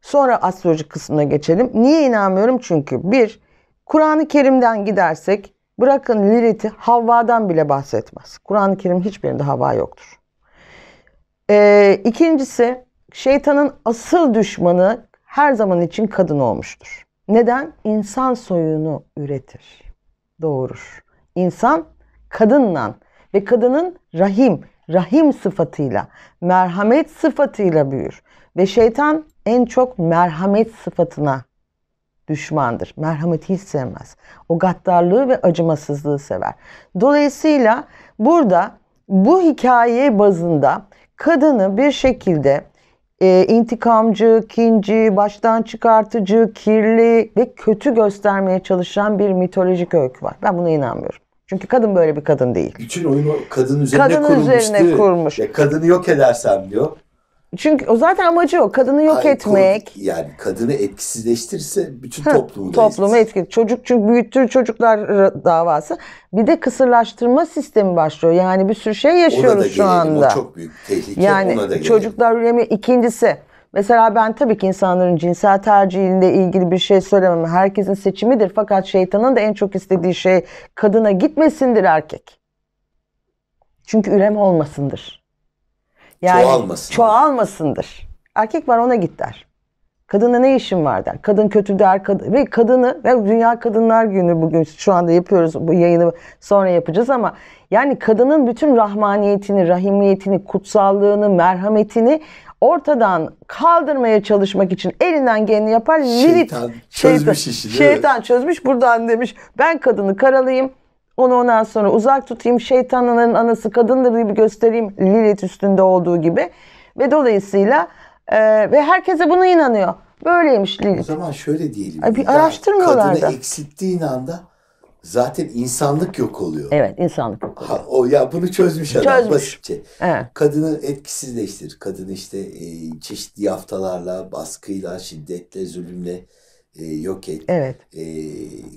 sonra astrolojik kısmına geçelim. Niye inanmıyorum? Çünkü bir, Kur'an-ı Kerim'den gidersek bırakın Lilith'i Havva'dan bile bahsetmez. Kur'an-ı Kerim hiçbirinde Havva yoktur. Ee, ikincisi şeytanın asıl düşmanı her zaman için kadın olmuştur. Neden? İnsan soyunu üretir, doğurur. İnsan kadınla ve kadının rahim, rahim sıfatıyla, merhamet sıfatıyla büyür. Ve şeytan en çok merhamet sıfatına düşmandır. Merhameti hiç sevmez. O gaddarlığı ve acımasızlığı sever. Dolayısıyla burada bu hikaye bazında kadını bir şekilde e, intikamcı, kinci, baştan çıkartıcı, kirli ve kötü göstermeye çalışan bir mitolojik öykü var. Ben buna inanmıyorum. Çünkü kadın böyle bir kadın değil. Bütün oyunu kadın üzerine kadın üzerine kurmuş. Ya, kadını yok edersem diyor. Çünkü o zaten amacı o. Kadını yok Hayır, etmek. Yani kadını etkisizleştirirse bütün ha, toplumu da Toplumu etki. Çocuk çünkü büyüttür çocuklar davası. Bir de kısırlaştırma sistemi başlıyor. Yani bir sürü şey yaşıyoruz ona da şu anda. O çok büyük tehlike. Yani ona da çocuklar üremi ikincisi. Mesela ben tabii ki insanların cinsel tercihinde ilgili bir şey söylemem. Herkesin seçimidir. Fakat şeytanın da en çok istediği şey kadına gitmesindir erkek. Çünkü üreme olmasındır. Yani çoğalmasın. Çoğalmasındır. Erkek var ona git der. Kadına ne işin var der. Kadın kötü der. Kad ve kadını ve Dünya Kadınlar Günü bugün şu anda yapıyoruz. Bu yayını sonra yapacağız ama yani kadının bütün rahmaniyetini, rahimiyetini, kutsallığını, merhametini ortadan kaldırmaya çalışmak için elinden geleni yapar. Şeytan Lilith, çözmüş şeytan, işi. Şeytan evet. çözmüş buradan demiş ben kadını karalayayım onu ondan sonra uzak tutayım. Şeytanların anası kadındır gibi göstereyim. Lilith üstünde olduğu gibi. Ve dolayısıyla e, ve herkese buna inanıyor. Böyleymiş Lilith. O zaman şöyle diyelim. Ay, bir araştırmıyorlar da. Kadını eksilttiğin anda zaten insanlık yok oluyor. Evet insanlık yok oluyor. Ha, o ya bunu çözmüş adam çözmüş. basitçe. Evet. Kadını etkisizleştir. kadın işte e, çeşitli yaftalarla, baskıyla, şiddetle, zulümle e, yok et. Evet. E,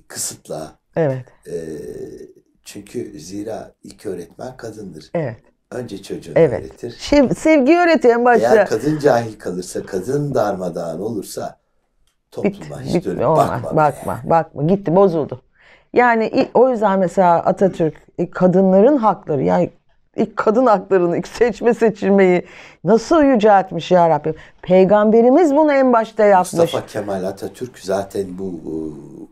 kısıtla, Evet. E, çünkü zira ilk öğretmen kadındır. Evet. Önce çocuğunu evet. öğretir. Şimdi sevgi öğretiyor başla. Eğer kadın cahil kalırsa, kadın darmadağın olursa topluma Bit, hiç bit, dönüp olmaz, bakma. Bakma, yani. bakma. Gitti, bozuldu. Yani o yüzden mesela Atatürk e, kadınların hakları yani ilk kadın haklarını, ilk seçme seçilmeyi nasıl yüceltmiş ya Rabbim. Peygamberimiz bunu en başta yapmış. Mustafa Kemal Atatürk zaten bu e,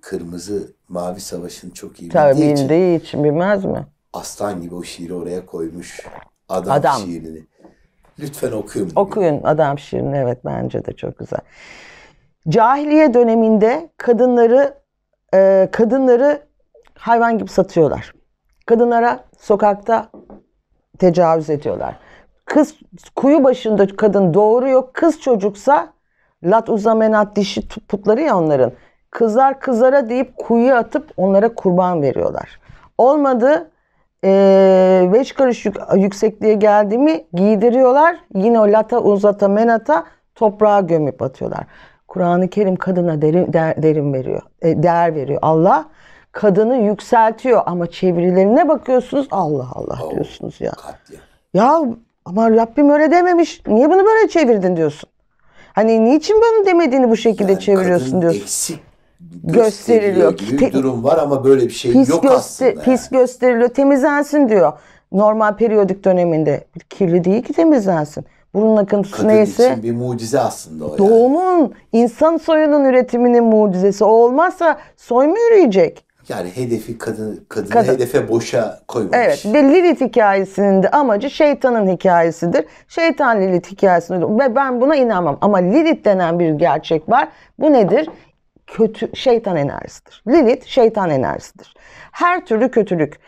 kırmızı mavi savaşın çok iyi Tabii bildiği, için, için bilmez mi? Aslan gibi o şiiri oraya koymuş. Adam, adam. şiirini. Lütfen okuyun. Okuyun adam şiirini evet bence de çok güzel. Cahiliye döneminde kadınları e, kadınları hayvan gibi satıyorlar. Kadınlara sokakta tecavüz ediyorlar. Kız kuyu başında kadın doğuruyor. Kız çocuksa lat uzamenat dişi putları ya onların. Kızlar kızlara deyip kuyuya atıp onlara kurban veriyorlar. Olmadı e, beş karış yük, yüksekliğe geldi mi giydiriyorlar. Yine o lata uzata menata toprağa gömüp atıyorlar. Kur'an-ı Kerim kadına derin, der, derin veriyor, e, değer veriyor. Allah kadını yükseltiyor ama çevirilerine bakıyorsunuz Allah Allah oh, diyorsunuz ya. Ya ama Rabbim öyle dememiş. Niye bunu böyle çevirdin diyorsun? Hani niçin bunu demediğini bu şekilde yani çeviriyorsun diyorsun. Eksik gösteriliyor. Gibi bir durum var ama böyle bir şey pis yok göster- aslında. Pis yani. gösteriliyor. Temizlensin diyor. Normal periyodik döneminde kirli değil ki temizlensin. Burun akıntısı Kadın neyse. için bir mucize aslında o Doğumun, insan soyunun üretiminin mucizesi. O olmazsa soy mu yürüyecek? Yani hedefi kadın, kadını kadın. hedefe boşa koymamış. Evet. De Lilith hikayesinin de amacı şeytanın hikayesidir. Şeytan Lilith hikayesini ve ben buna inanmam. Ama Lilith denen bir gerçek var. Bu nedir? Kötü şeytan enerjisidir. Lilith şeytan enerjisidir. Her türlü kötülük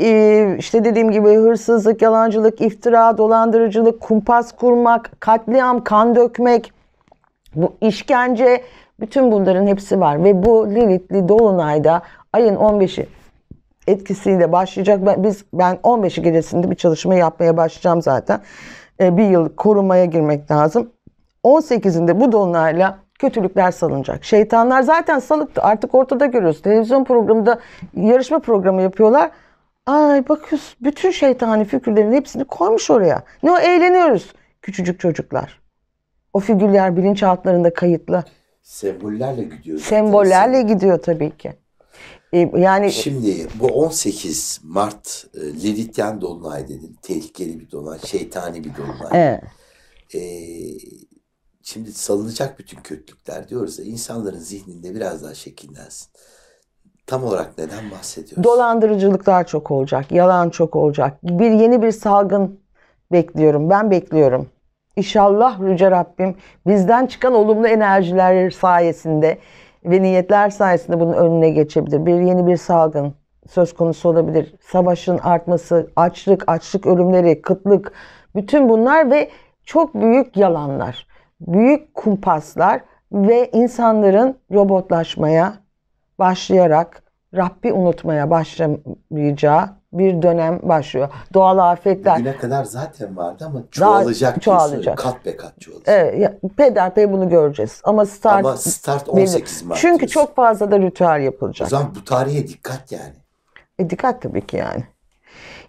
ee, işte dediğim gibi hırsızlık, yalancılık, iftira, dolandırıcılık, kumpas kurmak, katliam, kan dökmek, bu işkence bütün bunların hepsi var ve bu Lilith'li dolunayda ayın 15'i etkisiyle başlayacak. Ben, biz ben 15'i gecesinde bir çalışma yapmaya başlayacağım zaten. E, bir yıl korumaya girmek lazım. 18'inde bu dolunayla kötülükler salınacak. Şeytanlar zaten salıktı. Artık ortada görüyoruz. Televizyon programında yarışma programı yapıyorlar. Ay bakıyoruz bütün şeytani fikirlerin hepsini koymuş oraya. Ne o eğleniyoruz küçücük çocuklar. O figürler bilinçaltlarında kayıtlı. Sembollerle gidiyor. Sembollerle gidiyor tabii ki. E, yani Şimdi bu 18 Mart e, Lilithyen Dolunay dedim. Tehlikeli bir dolunay, şeytani bir dolunay. Evet. E, şimdi salınacak bütün kötülükler diyoruz ya insanların zihninde biraz daha şekillensin. Tam olarak neden bahsediyoruz? Dolandırıcılıklar çok olacak, yalan çok olacak. Bir yeni bir salgın bekliyorum. Ben bekliyorum. İnşallah Yüce Rabbim bizden çıkan olumlu enerjiler sayesinde ve niyetler sayesinde bunun önüne geçebilir. Bir yeni bir salgın söz konusu olabilir. Savaşın artması, açlık, açlık ölümleri, kıtlık bütün bunlar ve çok büyük yalanlar, büyük kumpaslar ve insanların robotlaşmaya başlayarak Rabbi unutmaya başlayacağı bir dönem başlıyor. Doğal afetler. Bugüne kadar zaten vardı ama çoğalacak. Daha çoğalacak. Kat be kat çoğalacak. Evet, ya, peyderpey bunu göreceğiz. Ama start, ama start 18 Mart. Çünkü çok fazla da ritüel yapılacak. O zaman bu tarihe dikkat yani. E dikkat tabii ki yani.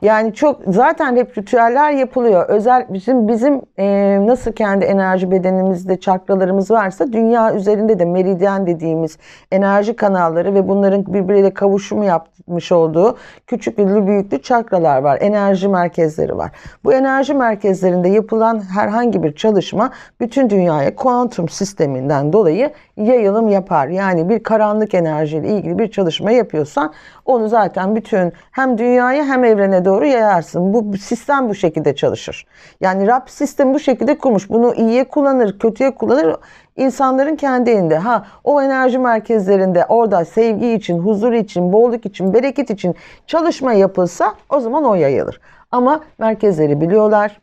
Yani çok zaten hep ritüeller yapılıyor. Özel bizim bizim e, nasıl kendi enerji bedenimizde çakralarımız varsa dünya üzerinde de meridyen dediğimiz enerji kanalları ve bunların birbiriyle kavuşumu yapmış olduğu küçüklü büyüklü çakralar var. Enerji merkezleri var. Bu enerji merkezlerinde yapılan herhangi bir çalışma bütün dünyaya kuantum sisteminden dolayı yayılım yapar. Yani bir karanlık enerjiyle ilgili bir çalışma yapıyorsan onu zaten bütün hem dünyaya hem evrene doğru doğru yayarsın. Bu sistem bu şekilde çalışır. Yani Rab sistem bu şekilde kurmuş. Bunu iyiye kullanır, kötüye kullanır. İnsanların kendi Ha o enerji merkezlerinde orada sevgi için, huzur için, bolluk için, bereket için çalışma yapılsa o zaman o yayılır. Ama merkezleri biliyorlar.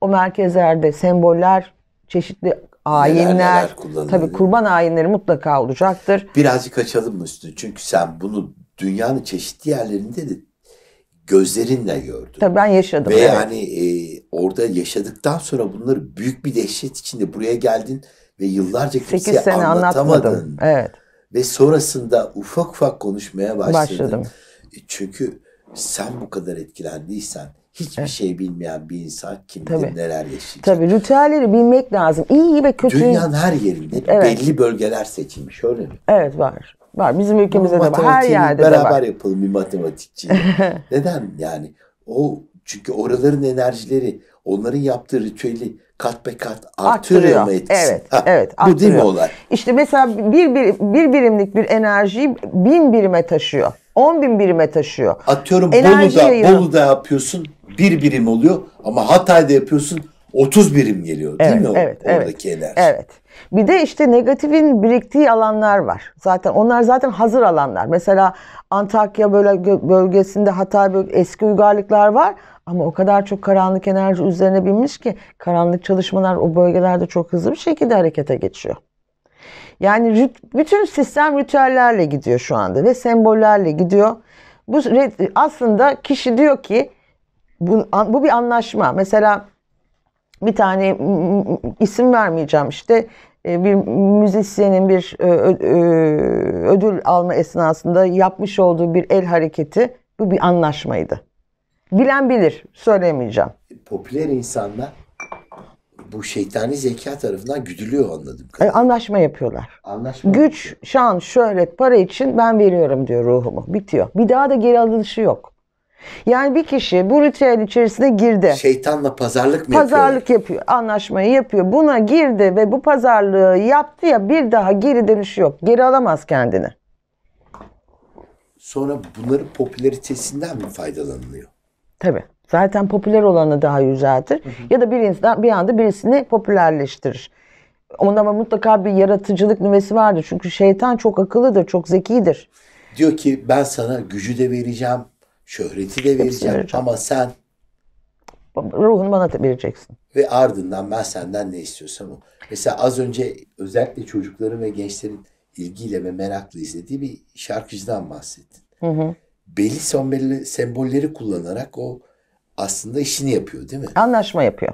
O merkezlerde semboller, çeşitli ayinler, tabi kurban ayinleri mutlaka olacaktır. Birazcık açalım mı üstünü? Çünkü sen bunu dünyanın çeşitli yerlerinde de gözlerinle gördün. Tabii ben yaşadım. Ve evet. yani e, orada yaşadıktan sonra bunları büyük bir dehşet içinde buraya geldin ve yıllarca kimseye sene anlatamadın. Anlatmadım. Evet. Ve sonrasında ufak ufak konuşmaya başladın. Başladım. E, çünkü sen bu kadar etkilendiysen hiçbir evet. şey bilmeyen bir insan kim bilir neler yaşayacak. Tabii ritüelleri bilmek lazım. İyi ve kötü. Dünyanın her yerinde evet. belli bölgeler seçilmiş öyle mi? Evet var. Var. Bizim ülkemizde de var. Her yerde beraber de var. Beraber yapalım bir matematikçi. Neden? Yani o çünkü oraların enerjileri onların yaptığı ritüeli kat be kat artırıyor mu etkisi? Evet, ha, evet. Bu arttırıyor. değil mi olay? İşte mesela bir, bir, bir birimlik bir enerjiyi bin birime taşıyor. On bin birime taşıyor. Atıyorum Enerji Bolu'da, yayını... Bolu'da yapıyorsun bir birim oluyor ama Hatay'da yapıyorsun 30 birim geliyor değil evet, mi? Evet, Oradaki evet. enerji. Evet. Bir de işte negatifin biriktiği alanlar var. Zaten onlar zaten hazır alanlar. Mesela Antakya böyle bölgesinde Hatay eski uygarlıklar var ama o kadar çok karanlık enerji üzerine binmiş ki karanlık çalışmalar o bölgelerde çok hızlı bir şekilde harekete geçiyor. Yani bütün sistem ritüellerle gidiyor şu anda ve sembollerle gidiyor. Bu aslında kişi diyor ki bu, bu bir anlaşma. Mesela bir tane isim vermeyeceğim işte e, bir müzisyenin bir e, ödül alma esnasında yapmış olduğu bir el hareketi bu bir anlaşmaydı. Bilen bilir söylemeyeceğim. Popüler insanlar bu şeytani zeka tarafından güdülüyor anladım. E, anlaşma yapıyorlar. Anlaşma. Güç, yapıyor. şan, şöhret, para için ben veriyorum diyor ruhumu. Bitiyor. Bir daha da geri alınışı yok. Yani bir kişi bu ritüelin içerisine girdi. Şeytanla pazarlık mı Pazarlık yapıyor? yapıyor, anlaşmayı yapıyor. Buna girdi ve bu pazarlığı yaptı ya bir daha geri dönüş yok. Geri alamaz kendini. Sonra bunların popülaritesinden mi faydalanılıyor? Tabii. Zaten popüler olanı daha yüceltir. Hı hı. Ya da bir insan bir anda birisini popülerleştirir. Onun ama mutlaka bir yaratıcılık nüvesi vardır. Çünkü şeytan çok akıllıdır, çok zekidir. Diyor ki ben sana gücü de vereceğim, Şöhreti de vereceğim vereceğim. ama sen ruhunu bana da vereceksin. ve ardından ben senden ne istiyorsam o. Mesela az önce özellikle çocukların ve gençlerin ilgiyle ve merakla izlediği bir şarkıcıdan bahsettin. Hı hı. Belli sembolleri, sembolleri kullanarak o aslında işini yapıyor değil mi? Anlaşma yapıyor.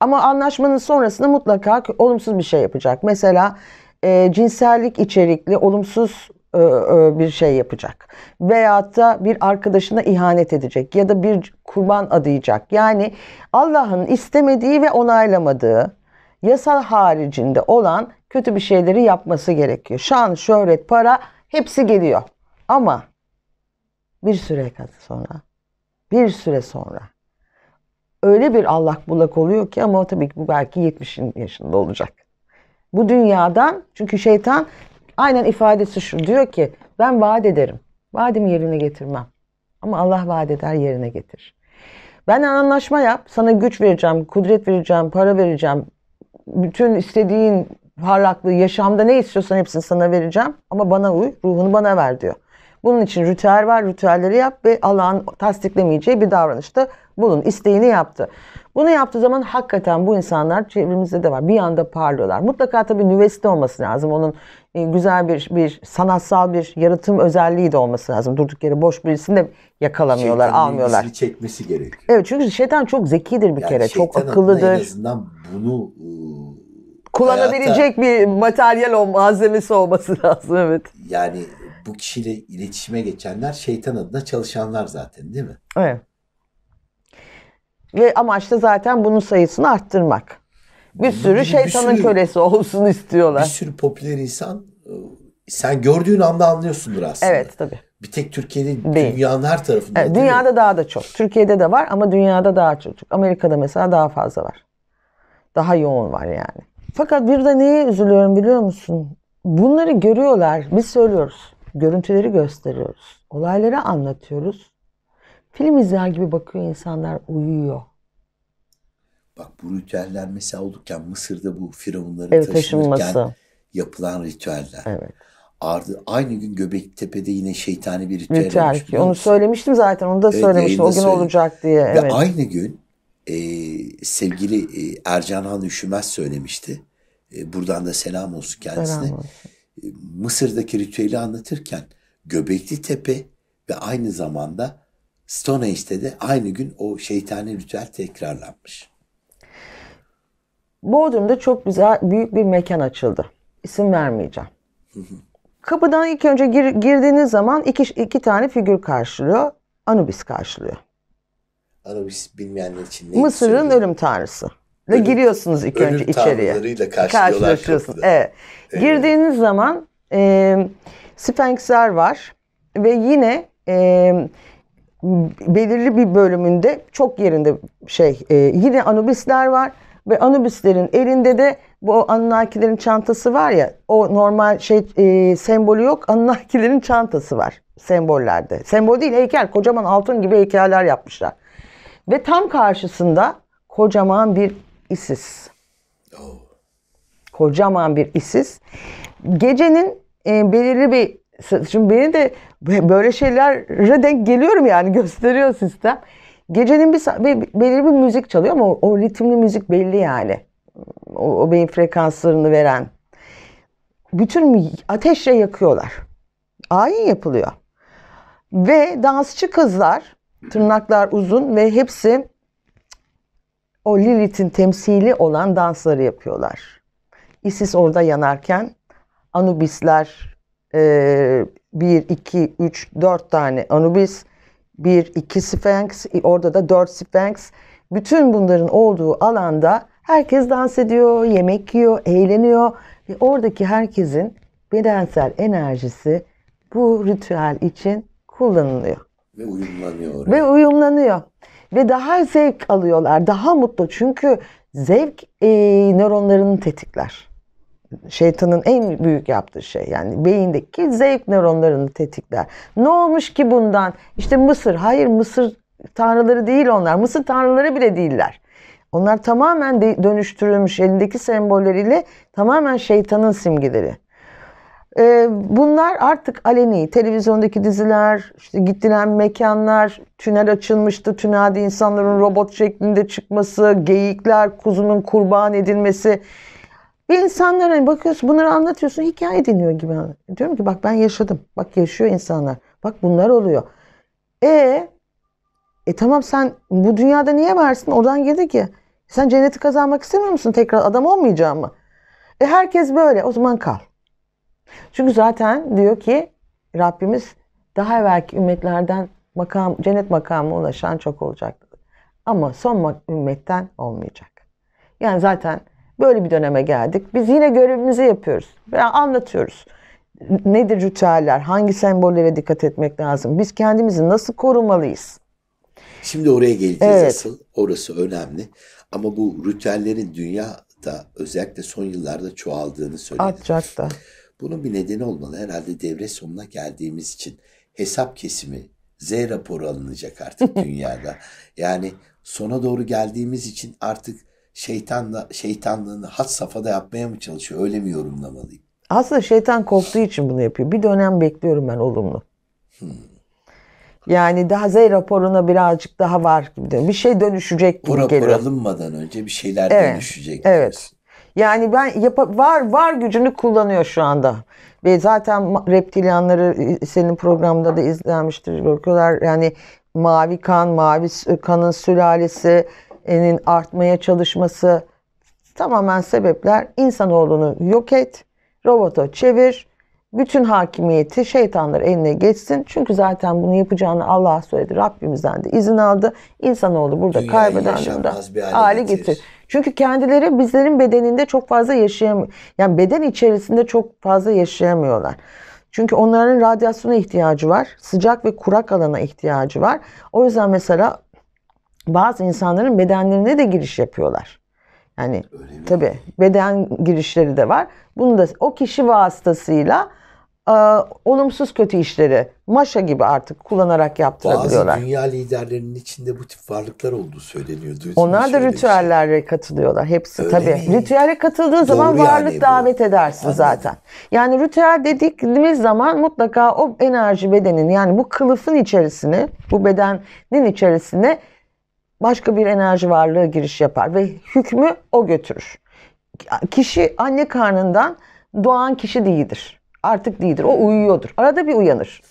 Ama anlaşmanın sonrasında mutlaka olumsuz bir şey yapacak. Mesela e, cinsellik içerikli olumsuz e, e, bir şey yapacak. Veyahut da bir arkadaşına ihanet edecek ya da bir kurban adayacak. Yani Allah'ın istemediği ve onaylamadığı yasal haricinde olan kötü bir şeyleri yapması gerekiyor. Şan, şöhret, para hepsi geliyor. Ama bir süre sonra, bir süre sonra öyle bir Allah bulak oluyor ki ama tabii ki bu belki 70 yaşında olacak. Bu dünyadan çünkü şeytan Aynen ifadesi şu. Diyor ki ben vaat ederim. Vaadimi yerine getirmem. Ama Allah vaat eder yerine getir. Ben anlaşma yap. Sana güç vereceğim, kudret vereceğim, para vereceğim. Bütün istediğin parlaklığı, yaşamda ne istiyorsan hepsini sana vereceğim. Ama bana uy, ruhunu bana ver diyor. Bunun için ritüel var, ritüelleri yap ve Allah'ın tasdiklemeyeceği bir davranışta bulun. İsteğini yaptı. Bunu yaptığı zaman hakikaten bu insanlar çevremizde de var. Bir anda parlıyorlar. Mutlaka tabii nüvesli olması lazım. Onun e, güzel bir bir sanatsal bir yaratım özelliği de olması lazım. Durduk yere boş birisini de yakalamıyorlar, Şeytanın almıyorlar. ilgisini çekmesi gerekiyor. Evet çünkü şeytan çok zekidir bir Yani kere. Çok akıllıdır. adına En akıllıdır. azından bunu ıı, Kullanabilecek bir materyal o malzemesi olması lazım evet. yani bu kişiyle iletişime geçenler şeytan adına çalışanlar zaten değil mi? Evet. Ve amaç da zaten bunun sayısını arttırmak. Bir sürü bir, şeytanın bir sürü, kölesi olsun istiyorlar. Bir sürü popüler insan e, sen gördüğün anda anlıyorsundur aslında. Evet tabii. Bir tek Türkiye'de değil. dünyanın her tarafında. Evet, dünyada mi? daha da çok. Türkiye'de de var ama dünyada daha çok. Amerika'da mesela daha fazla var. Daha yoğun var yani. Fakat bir de neye üzülüyorum biliyor musun? Bunları görüyorlar. Biz söylüyoruz. Görüntüleri gösteriyoruz. Olayları anlatıyoruz. Film izler gibi bakıyor insanlar uyuyor. Bak bu ritüeller mesela olurken Mısır'da bu firavunların evet, taşınırken taşınması. yapılan ritüeller. Evet. Ardı, aynı gün Göbeklitepe'de yine şeytani bir ritüel, ritüel olmuş. Ki, onu söylemiştim zaten. Onu da evet, söylemiştim. O gün söyledim. olacak diye. Ve evet. aynı gün e, sevgili e, Ercan Han Üşümez söylemişti. E, buradan da selam olsun kendisine. Selam olsun. E, Mısır'daki ritüeli anlatırken Göbeklitepe ve aynı zamanda Stonehenge'de de aynı gün o şeytani ritüel tekrarlanmış. Bodrum'da çok güzel büyük bir mekan açıldı. İsim vermeyeceğim. Kapıdan ilk önce gir, girdiğiniz zaman iki, iki tane figür karşılıyor. Anubis karşılıyor. Anubis bilmeyenler için ne? Mısır'ın ölüm tanrısı. Ve giriyorsunuz ilk önce içeriye. Karşılaşıyorsunuz. Evet. evet. Girdiğiniz zaman e, Sphinx'ler var ve yine e, belirli bir bölümünde çok yerinde şey e, yine Anubisler var ve anubüslerin elinde de bu Anunnakilerin çantası var ya o normal şey e, sembolü yok Anunnakilerin çantası var sembollerde. Sembol değil heykel kocaman altın gibi heykeller yapmışlar. Ve tam karşısında kocaman bir ISIS. Oh. Kocaman bir ISIS. Gecenin e, belirli bir şimdi beni de böyle şeylere denk geliyorum yani gösteriyor sistem. Gecenin bir belirli bir müzik çalıyor ama o, o ritimli müzik belli yani. O, o beyin frekanslarını veren. Bütün ateşle yakıyorlar. Ayin yapılıyor. Ve dansçı kızlar, tırnaklar uzun ve hepsi o Lilith'in temsili olan dansları yapıyorlar. Isis orada yanarken Anubisler e, 1, 2, 3, 4 tane Anubis bir, iki Sphinx, e, orada da dört Sphinx. Bütün bunların olduğu alanda herkes dans ediyor, yemek yiyor, eğleniyor. Ve oradaki herkesin bedensel enerjisi bu ritüel için kullanılıyor. Ve uyumlanıyor. Oraya. Ve uyumlanıyor. Ve daha zevk alıyorlar, daha mutlu. Çünkü zevk e, nöronlarını tetikler şeytanın en büyük yaptığı şey. Yani beyindeki zevk nöronlarını tetikler. Ne olmuş ki bundan? İşte Mısır. Hayır Mısır tanrıları değil onlar. Mısır tanrıları bile değiller. Onlar tamamen dönüştürülmüş elindeki sembolleriyle tamamen şeytanın simgeleri. Ee, bunlar artık aleni. Televizyondaki diziler, işte gidilen mekanlar, tünel açılmıştı. Tünelde insanların robot şeklinde çıkması, geyikler, kuzunun kurban edilmesi. Ve insanlar hani bakıyorsun bunları anlatıyorsun hikaye dinliyor gibi. Diyorum ki bak ben yaşadım. Bak yaşıyor insanlar. Bak bunlar oluyor. E e tamam sen bu dünyada niye varsın? Oradan girdi ki. Sen cenneti kazanmak istemiyor musun? Tekrar adam olmayacağım mı? E herkes böyle. O zaman kal. Çünkü zaten diyor ki Rabbimiz daha evvelki ümmetlerden makam, cennet makamına ulaşan çok olacak. Ama son ümmetten olmayacak. Yani zaten Böyle bir döneme geldik. Biz yine görevimizi yapıyoruz. Yani anlatıyoruz. Nedir ritüeller? Hangi sembollere dikkat etmek lazım? Biz kendimizi nasıl korumalıyız? Şimdi oraya geleceğiz evet. asıl. Orası önemli. Ama bu ritüellerin dünyada özellikle son yıllarda çoğaldığını söyledim. Artacak da. Bunun bir nedeni olmalı. Herhalde devre sonuna geldiğimiz için hesap kesimi Z raporu alınacak artık dünyada. yani sona doğru geldiğimiz için artık şeytanla, şeytanlığını hat safhada yapmaya mı çalışıyor? Öyle mi yorumlamalıyım? Aslında şeytan korktuğu için bunu yapıyor. Bir dönem bekliyorum ben olumlu. Hmm. Yani daha Z raporuna birazcık daha var gibi. Bir şey dönüşecek gibi Ura, geliyor. alınmadan önce bir şeyler evet, dönüşecek. Evet. Diyorsun. Yani ben yap var var gücünü kullanıyor şu anda. Ve zaten reptilyanları e, senin programda da izlenmiştir. Bakıyorlar yani mavi kan, mavi kanın sülalesi, artmaya çalışması tamamen sebepler insanoğlunu yok et, robota çevir, bütün hakimiyeti şeytanlar eline geçsin. Çünkü zaten bunu yapacağını Allah söyledi. Rabbimizden de izin aldı. İnsanoğlu burada kaybeden hale getir. getir. Çünkü kendileri bizlerin bedeninde çok fazla yaşayamıyor. Yani beden içerisinde çok fazla yaşayamıyorlar. Çünkü onların radyasyona ihtiyacı var. Sıcak ve kurak alana ihtiyacı var. O yüzden mesela bazı insanların bedenlerine de giriş yapıyorlar. Yani tabi beden girişleri de var. Bunu da o kişi vasıtasıyla e, olumsuz kötü işleri maşa gibi artık kullanarak yaptırabiliyorlar. Bazı dünya liderlerinin içinde bu tip varlıklar olduğu söyleniyor. Onlar da ritüellere şey. katılıyorlar. Hepsi tabi tabii. Mi? Ritüelle katıldığı Doğru zaman varlık yani bu. davet edersin Anladım. zaten. Yani ritüel dediğimiz zaman mutlaka o enerji bedenin yani bu kılıfın içerisine, bu bedenin içerisine başka bir enerji varlığı giriş yapar ve hükmü o götürür. Kişi anne karnından doğan kişi değildir. Artık değildir. O uyuyordur. Arada bir uyanır.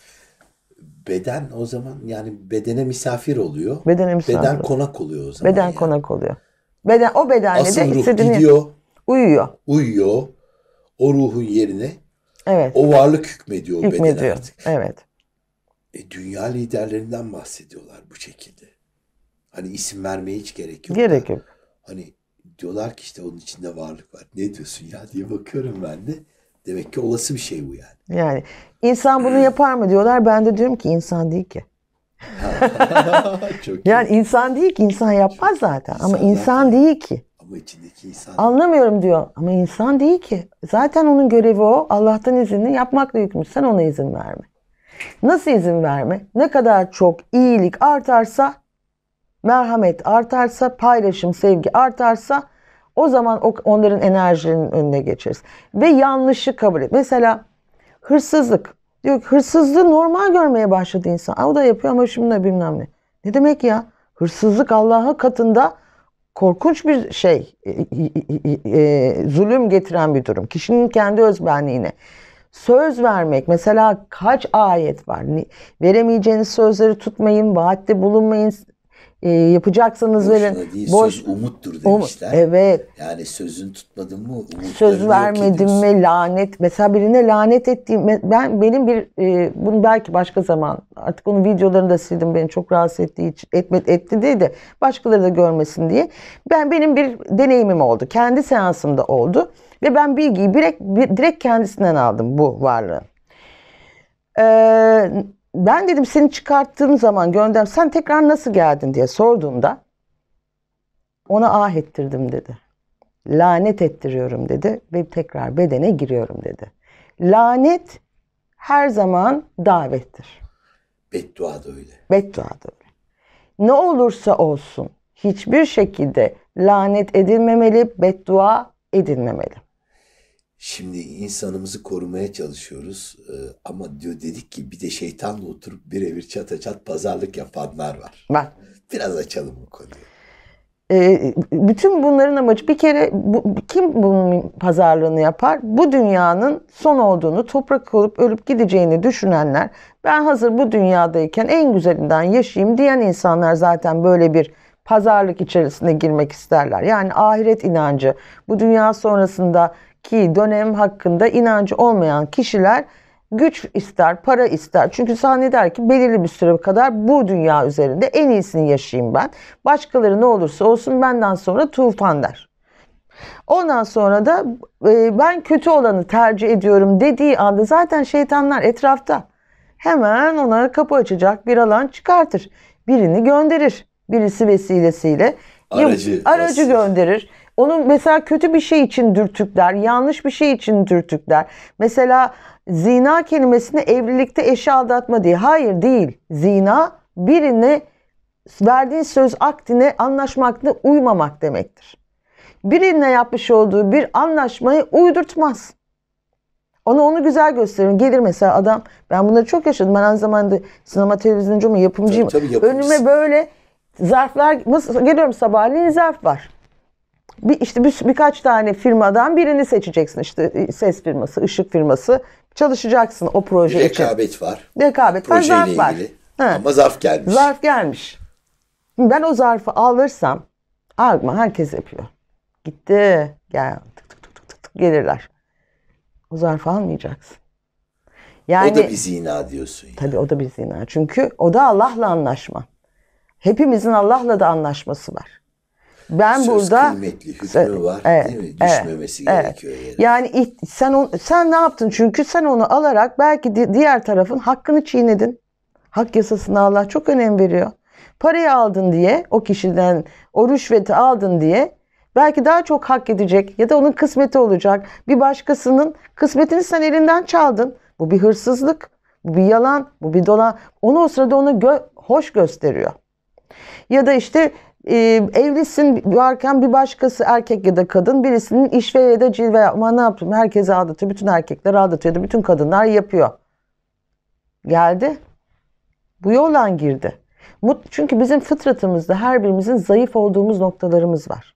Beden o zaman yani bedene misafir oluyor. Bedene misafir. Beden konak oluyor o zaman. Beden yani. konak oluyor. Beden o bedenle Asıl de istediğini gidiyor. Uyuyor. Uyuyor. O ruhun yerine Evet. O varlık hükmediyor, hükmediyor. bedene artık. Evet. E, dünya liderlerinden bahsediyorlar bu şekilde. Hani isim vermeye hiç gerek yok. Gerek yok. Hani diyorlar ki işte onun içinde varlık var. Ne diyorsun ya diye bakıyorum ben de. Demek ki olası bir şey bu yani. Yani insan bunu yapar mı diyorlar. Ben de diyorum ki insan değil ki. Çok yani iyi. insan değil ki insan yapmaz Çok zaten insan ama insan zaten. değil ki. Ama içindeki insan. Anlamıyorum diyor ama insan değil ki. Zaten onun görevi o. Allah'tan izinli yapmakla yükümlü. Sen ona izin verme. Nasıl izin verme? Ne kadar çok iyilik artarsa merhamet artarsa, paylaşım, sevgi artarsa o zaman onların enerjinin önüne geçeriz. Ve yanlışı kabul et. Mesela hırsızlık. Diyor ki hırsızlığı normal görmeye başladı insan. O da yapıyor ama şimdi de bilmem ne. Ne demek ya? Hırsızlık Allah'ın katında korkunç bir şey, e e, e, e, e, zulüm getiren bir durum. Kişinin kendi özbenliğine. Söz vermek mesela kaç ayet var? Veremeyeceğiniz sözleri tutmayın, vaatte bulunmayın, e, yapacaksanız Boşuna verin. Değil, boş söz umuttur um- demişler. Um, evet. Yani sözün tutmadın mı? Söz vermedim mi? Lanet. Mesela birine lanet ettiğim ben benim bir e, bunu belki başka zaman artık onun videolarını da sildim beni çok rahatsız ettiği için etme, etti diye de başkaları da görmesin diye. Ben benim bir deneyimim oldu. Kendi seansımda oldu ve ben bilgiyi direkt direkt kendisinden aldım bu varlığı. Eee ben dedim seni çıkarttığım zaman gönder sen tekrar nasıl geldin diye sorduğumda ona ah ettirdim dedi. Lanet ettiriyorum dedi ve tekrar bedene giriyorum dedi. Lanet her zaman davettir. Beddua da öyle. Beddua da öyle. Ne olursa olsun hiçbir şekilde lanet edilmemeli, beddua edilmemeli. Şimdi insanımızı korumaya çalışıyoruz ee, ama diyor dedik ki bir de şeytanla oturup birebir çata çat pazarlık yapanlar var. Var. Biraz açalım bu konuyu. Ee, bütün bunların amacı bir kere bu, kim bunun pazarlığını yapar? Bu dünyanın son olduğunu, toprak olup ölüp gideceğini düşünenler, ben hazır bu dünyadayken en güzelinden yaşayayım diyen insanlar zaten böyle bir pazarlık içerisine girmek isterler. Yani ahiret inancı, bu dünya sonrasında ki dönem hakkında inancı olmayan kişiler güç ister, para ister. Çünkü sahne der ki belirli bir süre kadar bu dünya üzerinde en iyisini yaşayayım ben. Başkaları ne olursa olsun benden sonra tufan der. Ondan sonra da e, ben kötü olanı tercih ediyorum dediği anda zaten şeytanlar etrafta. Hemen ona kapı açacak bir alan çıkartır. Birini gönderir. Birisi vesilesiyle aracı, aracı gönderir. Onun mesela kötü bir şey için dürtükler, yanlış bir şey için dürtükler. Mesela zina kelimesini evlilikte eşi aldatma diye. Hayır değil. Zina birine verdiğin söz aktine anlaşma uymamak demektir. Birine yapmış olduğu bir anlaşmayı uydurtmaz. Ona onu güzel gösterin Gelir mesela adam. Ben bunları çok yaşadım. Ben aynı zamanda sinema televizyoncu mu yapımcıyım. Tabii, tabii yapımcısı. Önüme böyle zarflar. Nasıl, geliyorum sabahleyin zarf var bir işte bir, birkaç tane firmadan birini seçeceksin işte e, ses firması, ışık firması çalışacaksın o proje bir için. var. Rekabet var, zarf var. Ama zarf gelmiş. Zarf gelmiş. Ben o zarfı alırsam alma herkes yapıyor. Gitti. Gel tık tık tık tık tık, tık gelirler. O zarfı almayacaksın. Yani, o da bir zina diyorsun. Yani. Tabii o da bir zina. Çünkü o da Allah'la anlaşma. Hepimizin Allah'la da anlaşması var ben Söz burada kıymetli hükmü var e, değil mi? Düşmemesi e, gerekiyor yere. Yani sen on, sen ne yaptın? Çünkü sen onu alarak belki diğer tarafın hakkını çiğnedin. Hak yasasına Allah çok önem veriyor. Parayı aldın diye o kişiden o rüşveti aldın diye belki daha çok hak edecek ya da onun kısmeti olacak. Bir başkasının kısmetini sen elinden çaldın. Bu bir hırsızlık, bu bir yalan, bu bir dolan. Onu o sırada onu gö hoş gösteriyor. Ya da işte e, evlisin varken bir başkası erkek ya da kadın birisinin işve ya da cilve yapma ne yaptım? Herkes aldatıyor. Bütün erkekler aldatıyor bütün kadınlar yapıyor. Geldi. Bu yolla girdi. Çünkü bizim fıtratımızda her birimizin zayıf olduğumuz noktalarımız var.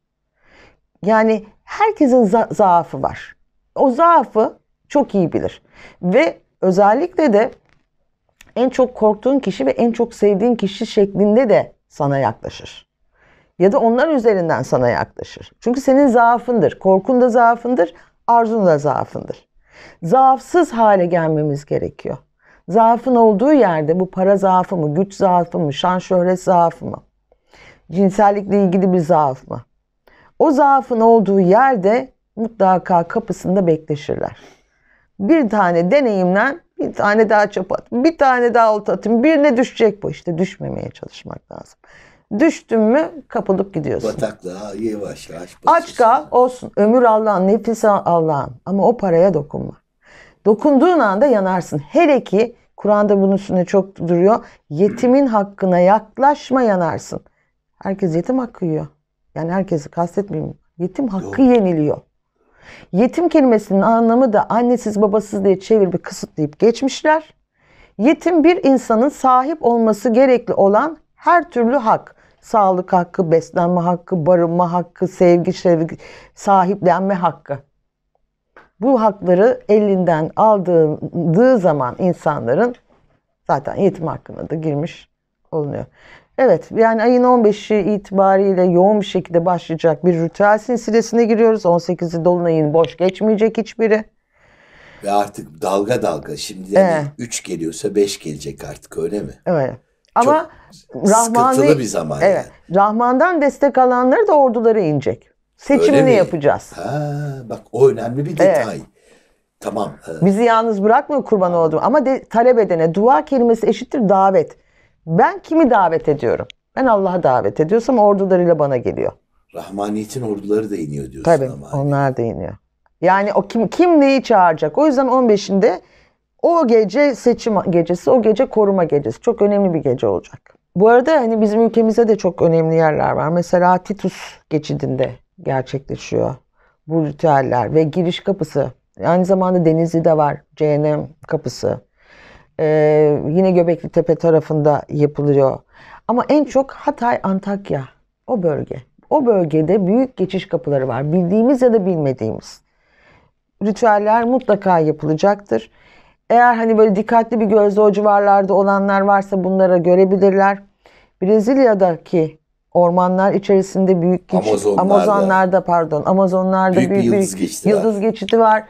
Yani herkesin za- zaafı var. O zaafı çok iyi bilir. Ve özellikle de en çok korktuğun kişi ve en çok sevdiğin kişi şeklinde de sana yaklaşır ya da onlar üzerinden sana yaklaşır. Çünkü senin zaafındır. Korkun da zaafındır, arzun da zaafındır. Zaafsız hale gelmemiz gerekiyor. Zaafın olduğu yerde bu para zaafı mı, güç zaafı mı, şan şöhret zaafı mı, cinsellikle ilgili bir zaaf mı? O zaafın olduğu yerde mutlaka kapısında bekleşirler. Bir tane deneyimden bir tane daha çöp bir tane daha alt atın, birine düşecek bu. işte düşmemeye çalışmak lazım. Düştün mü kapılıp gidiyorsun. Bataklığa yavaş yavaş Aç kal olsun. Ömür Allah'ın, nefis Allah'ın. Ama o paraya dokunma. Dokunduğun anda yanarsın. Hele ki Kur'an'da bunun üstüne çok duruyor. Yetimin hakkına yaklaşma yanarsın. Herkes yetim hakkı yiyor. Yani herkesi kastetmiyorum. Yetim hakkı Yok. yeniliyor. Yetim kelimesinin anlamı da annesiz babasız diye çevirip kısıtlayıp geçmişler. Yetim bir insanın sahip olması gerekli olan her türlü hak. Sağlık hakkı, beslenme hakkı, barınma hakkı, sevgi, sevgi sahiplenme hakkı. Bu hakları elinden aldığı zaman insanların zaten yetim hakkına da girmiş olunuyor. Evet yani ayın 15'i itibariyle yoğun bir şekilde başlayacak bir ritüel silsilesine giriyoruz. 18'i Dolunay'ın boş geçmeyecek hiçbiri. Ve artık dalga dalga şimdi ee, geliyorsa 5 gelecek artık öyle mi? Evet. Ama Çok Rahmani bir zaman. Evet. Yani. Rahman'dan destek alanları da orduları inecek. Seçimini yapacağız. Ha, bak o önemli bir detay. Evet. Tamam. Evet. Bizi yalnız bırakmıyor kurban oldum. Ama de, talep edene dua kelimesi eşittir davet. Ben kimi davet ediyorum? Ben Allah'a davet ediyorsam ordularıyla bana geliyor. Rahmaniyetin orduları da iniyor diyorsun Tabii, ama. Tabii hani. onlar da iniyor. Yani o kim kim neyi çağıracak? O yüzden 15'inde o gece seçim gecesi, o gece koruma gecesi. Çok önemli bir gece olacak. Bu arada hani bizim ülkemizde de çok önemli yerler var. Mesela Titus geçidinde gerçekleşiyor bu ritüeller ve giriş kapısı. Aynı zamanda Denizli de var cehennem kapısı. Ee, yine Göbekli Tepe tarafında yapılıyor. Ama en çok Hatay, Antakya o bölge. O bölgede büyük geçiş kapıları var. Bildiğimiz ya da bilmediğimiz. Ritüeller mutlaka yapılacaktır. Eğer hani böyle dikkatli bir gözle o civarlarda olanlar varsa bunlara görebilirler. Brezilya'daki ormanlar içerisinde büyük geçit Amazonlarda, Amazonlarda pardon Amazonlarda büyük, büyük bir yıldız, büyük, yıldız var. geçidi var.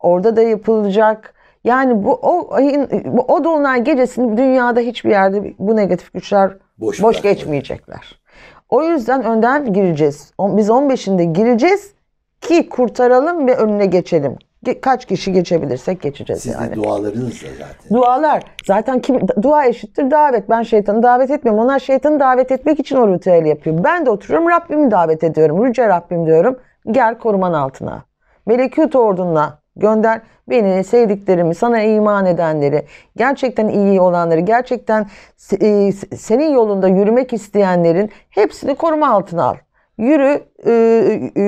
Orada da yapılacak. Yani bu o ayın bu o dolunay gecesini dünyada hiçbir yerde bu negatif güçler boş, boş geçmeyecekler. O yüzden önden gireceğiz. Biz 15'inde gireceğiz ki kurtaralım ve önüne geçelim kaç kişi geçebilirsek geçeceğiz Sizin yani. Sizin dualarınızla zaten. Dualar. Zaten kim dua eşittir davet. Ben şeytanı davet etmiyorum. Onlar şeytanı davet etmek için o ritüeli yapıyor. Ben de oturuyorum Rabbimi davet ediyorum. Rüce Rabbim diyorum. Gel koruman altına. Melekut ordunla gönder beni, sevdiklerimi, sana iman edenleri, gerçekten iyi olanları, gerçekten e, senin yolunda yürümek isteyenlerin hepsini koruma altına al. Yürü, e, e,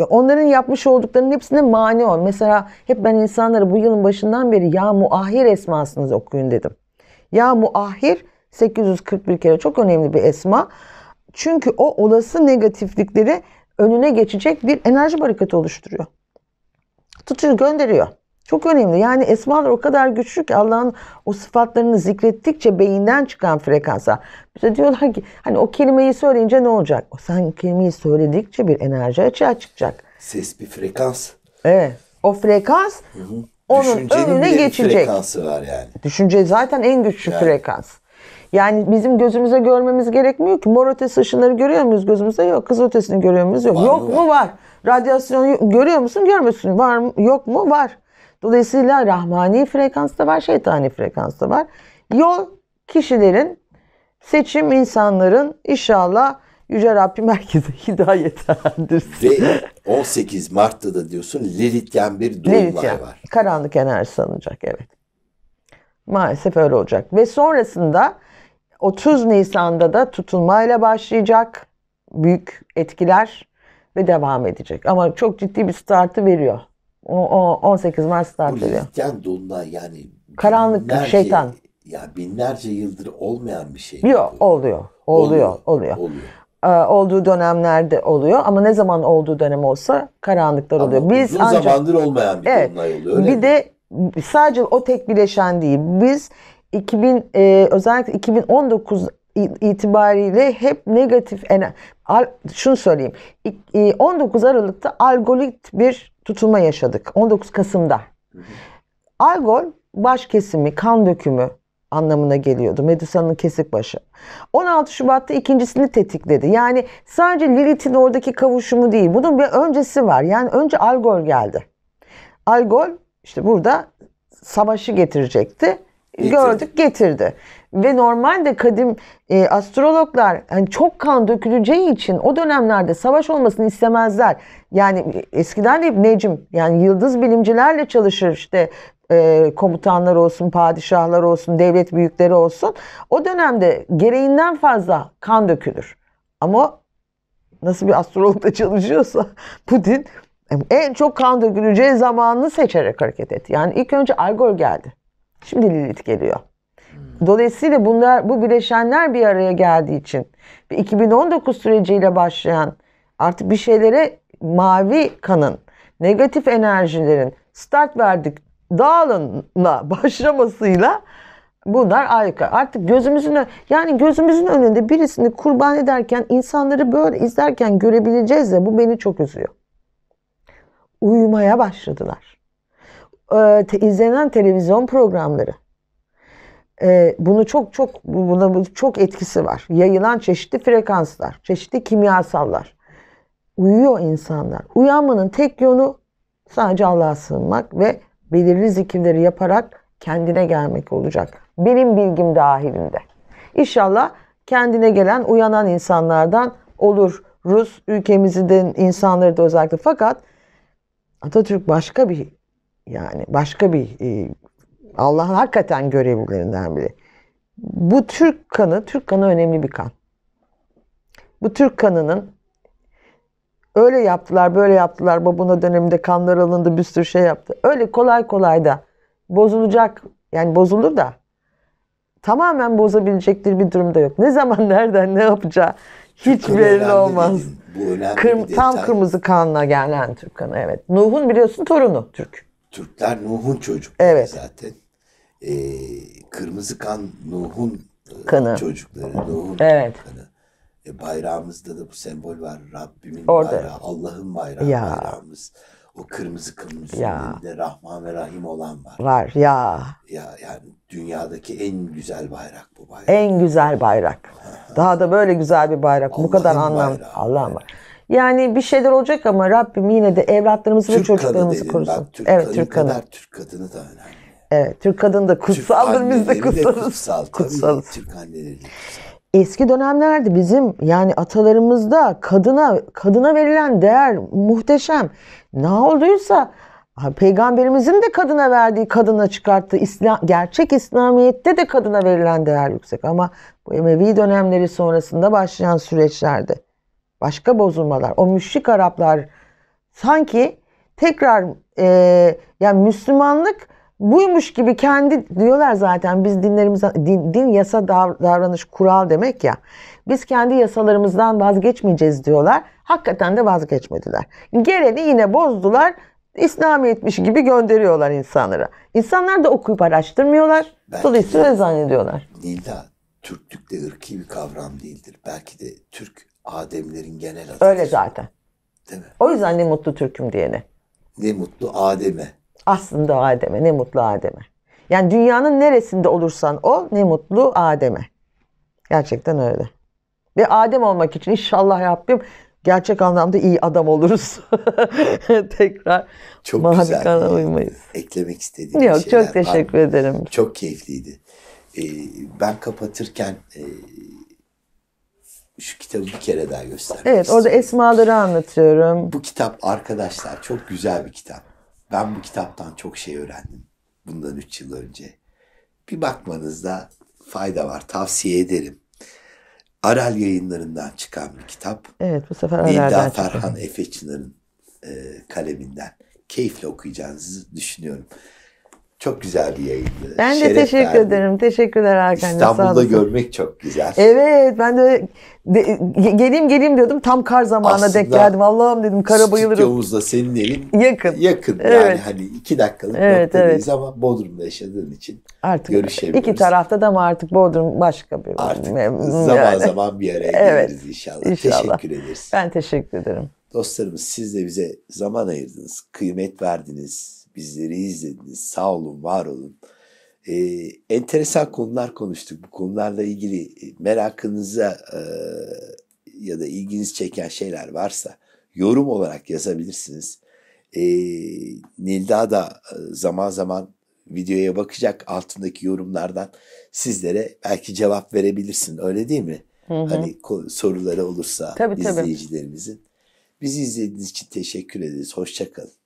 e, onların yapmış olduklarının hepsine mani ol. Mesela hep ben insanlara bu yılın başından beri ya muahir esmasınızı okuyun dedim. Ya muahir 841 kere çok önemli bir esma. Çünkü o olası negatiflikleri önüne geçecek bir enerji barikatı oluşturuyor. Tutuyor gönderiyor. Çok önemli. Yani esmalar o kadar güçlü ki Allah'ın o sıfatlarını zikrettikçe beyinden çıkan frekanslar. Bize diyorlar ki hani o kelimeyi söyleyince ne olacak? O sen kelimeyi söyledikçe bir enerji açığa çıkacak. Ses bir frekans. Evet. O frekans hı hı. onun Düşüncenin önüne geçecek. frekansı var yani. Düşünce zaten en güçlü yani. frekans. Yani bizim gözümüze görmemiz gerekmiyor ki. Mor ötesi ışınları görüyor muyuz gözümüzde? Yok. Kız ötesini görüyor muyuz? Yok. Var yok mu var? var. Radyasyonu görüyor musun? Görmüyorsun. Var mı? Yok mu? Var. Dolayısıyla rahmani frekans da var, şeytani frekans da var. Yol kişilerin, seçim insanların inşallah Yüce Rabbim herkese hidayet erdirsin. Ve 18 Mart'ta da diyorsun Lilith'ten bir dolunay Lilith'ten, var. Karanlık enerji sanılacak evet. Maalesef öyle olacak. Ve sonrasında 30 Nisan'da da tutulmayla başlayacak büyük etkiler ve devam edecek. Ama çok ciddi bir startı veriyor. O, o 18 Mart statülü. İskenderun'da yani karanlık binlerce, şeytan. Ya binlerce yıldır olmayan bir şey. Yok oluyor. Oluyor. Oluyor. oluyor. oluyor ee, olduğu dönemlerde oluyor ama ne zaman olduğu dönem olsa karanlıklar oluyor. Ama Biz uzun ancak, zamandır olmayan bir evet, olay oluyor. Öyle bir mi? de sadece o tek bileşen değil. Biz 2000 e, özellikle 2019 itibariyle hep negatif enerji. Şunu söyleyeyim. 19 e, Aralık'ta algolit bir tutulma yaşadık. 19 Kasım'da. Algol baş kesimi, kan dökümü anlamına geliyordu. Medusa'nın kesik başı. 16 Şubat'ta ikincisini tetikledi. Yani sadece Lilith'in oradaki kavuşumu değil. Bunun bir öncesi var. Yani önce Algol geldi. Algol işte burada savaşı getirecekti. Getirdi. Gördük getirdi. Ve normalde kadim e, astrologlar hani çok kan döküleceği için o dönemlerde savaş olmasını istemezler. Yani e, eskiden de hep Necim yani yıldız bilimcilerle çalışır işte e, komutanlar olsun, padişahlar olsun, devlet büyükleri olsun. O dönemde gereğinden fazla kan dökülür. Ama nasıl bir astrologda çalışıyorsa Putin en çok kan döküleceği zamanını seçerek hareket etti. Yani ilk önce Algol geldi. Şimdi Lilith geliyor. Dolayısıyla bunlar bu bileşenler bir araya geldiği için 2019 süreciyle başlayan artık bir şeylere mavi kanın, negatif enerjilerin start verdik dağılınla başlamasıyla bunlar harika. Artık gözümüzün yani gözümüzün önünde birisini kurban ederken insanları böyle izlerken görebileceğiz de bu beni çok üzüyor. Uyumaya başladılar. Ee, izlenen televizyon programları e, bunu çok çok buna çok etkisi var. Yayılan çeşitli frekanslar, çeşitli kimyasallar. Uyuyor insanlar. Uyanmanın tek yolu sadece Allah'a sığınmak ve belirli zikirleri yaparak kendine gelmek olacak. Benim bilgim dahilinde. İnşallah kendine gelen uyanan insanlardan olur. Rus ülkemizin insanları da özellikle fakat Atatürk başka bir yani başka bir e, Allah'ın hakikaten görevlerinden biri. Bu Türk kanı, Türk kanı önemli bir kan. Bu Türk kanının öyle yaptılar, böyle yaptılar, babuna döneminde kanlar alındı, bir sürü şey yaptı. Öyle kolay kolay da bozulacak, yani bozulur da tamamen bozabilecektir bir durumda yok. Ne zaman, nereden, ne yapacağı hiç belli olmaz. Kır, tam kırmızı kanla gelen Türk kanı evet. Nuh'un biliyorsun torunu Türk. Türkler Nuh'un çocukları evet. zaten e, kırmızı kan Nuh'un e, kanı. çocukları, Nuh'un evet. kanı. E, bayrağımızda da bu sembol var. Rabbimin Orada. bayrağı, Allah'ın bayrağı ya. bayrağımız. O kırmızı kılın üstünde Rahman ve Rahim olan var. Var ya. Ya yani dünyadaki en güzel bayrak bu bayrak. En güzel bayrak. Daha da böyle güzel bir bayrak. Allah'ın bu kadar anlam. Allah'ım. Evet. Yani bir şeyler olacak ama Rabbim yine de evlatlarımızı Türk ve çocuklarımızı korusun. Bak, Türk evet, kadın Türk kadını. kadar Türk kadını da önemli. Evet, Türk kadın da kutsaldır, biz de kutsalız. kutsal, kutsalız. Tabii, Türk anneleri kutsal. Eski dönemlerde bizim yani atalarımızda kadına kadına verilen değer muhteşem. Ne olduysa peygamberimizin de kadına verdiği, kadına çıkarttığı İslam, gerçek İslamiyet'te de kadına verilen değer yüksek ama bu Emevi dönemleri sonrasında başlayan süreçlerde başka bozulmalar. O müşrik Araplar sanki tekrar e, yani Müslümanlık buymuş gibi kendi diyorlar zaten biz dinlerimize din, din yasa davranış kural demek ya. Biz kendi yasalarımızdan vazgeçmeyeceğiz diyorlar. Hakikaten de vazgeçmediler. Geleni yine bozdular. İslamiyetmiş gibi gönderiyorlar insanlara. İnsanlar da okuyup araştırmıyorlar. Belki Dolayısıyla öyle zannediyorlar. Nilda, Türklük de ırki bir kavram değildir. Belki de Türk Ademlerin genel adı. Öyle zaten. Değil mi? O yüzden ne mutlu Türk'üm diyene. Ne mutlu Adem'e. Aslında Adem'e ne mutlu Adem'e. Yani dünyanın neresinde olursan ol ne mutlu Adem'e. Gerçekten öyle. Ve Adem olmak için inşallah Rabbim gerçek anlamda iyi adam oluruz. Tekrar çok güzel. uymayız. Eklemek istediğim Yok, şeyler Çok teşekkür var. ederim. Çok keyifliydi. Ee, ben kapatırken e, şu kitabı bir kere daha göstermek Evet istiyorum. orada esmaları anlatıyorum. Bu kitap arkadaşlar çok güzel bir kitap. Ben bu kitaptan çok şey öğrendim. Bundan 3 yıl önce. Bir bakmanızda fayda var. Tavsiye ederim. Aral yayınlarından çıkan bir kitap. Evet bu sefer Aral'den Ferhan Efe e, kaleminden. Keyifle okuyacağınızı düşünüyorum. Çok güzel bir yayındı. Ben de Şeref teşekkür verdim. ederim. Teşekkürler Hakan. İstanbul'da görmek çok güzel. Evet ben de, de geleyim geleyim diyordum. Tam kar zamanına Aslında denk geldim. Allah'ım dedim kara bayılırım. Stüdyomuzda senin evin yakın. Yakın evet. yani hani iki dakikalık evet, noktadayız evet. ama Bodrum'da yaşadığın için artık görüşemiyoruz. İki tarafta da ama artık Bodrum başka bir. Artık yani. zaman zaman bir araya evet. geliriz inşallah. inşallah. Teşekkür ederiz. Ben teşekkür ederim. Dostlarımız siz de bize zaman ayırdınız, kıymet verdiniz, bizleri izlediniz. Sağ olun, var olun. E, enteresan konular konuştuk. Bu konularla ilgili e, merakınıza e, ya da ilginiz çeken şeyler varsa yorum olarak yazabilirsiniz. E, Nilda da e, zaman zaman videoya bakacak altındaki yorumlardan sizlere belki cevap verebilirsin. Öyle değil mi? Hı hı. Hani soruları olursa tabii, izleyicilerimizin. Tabii. Bizi izlediğiniz için teşekkür ederiz. Hoşçakalın.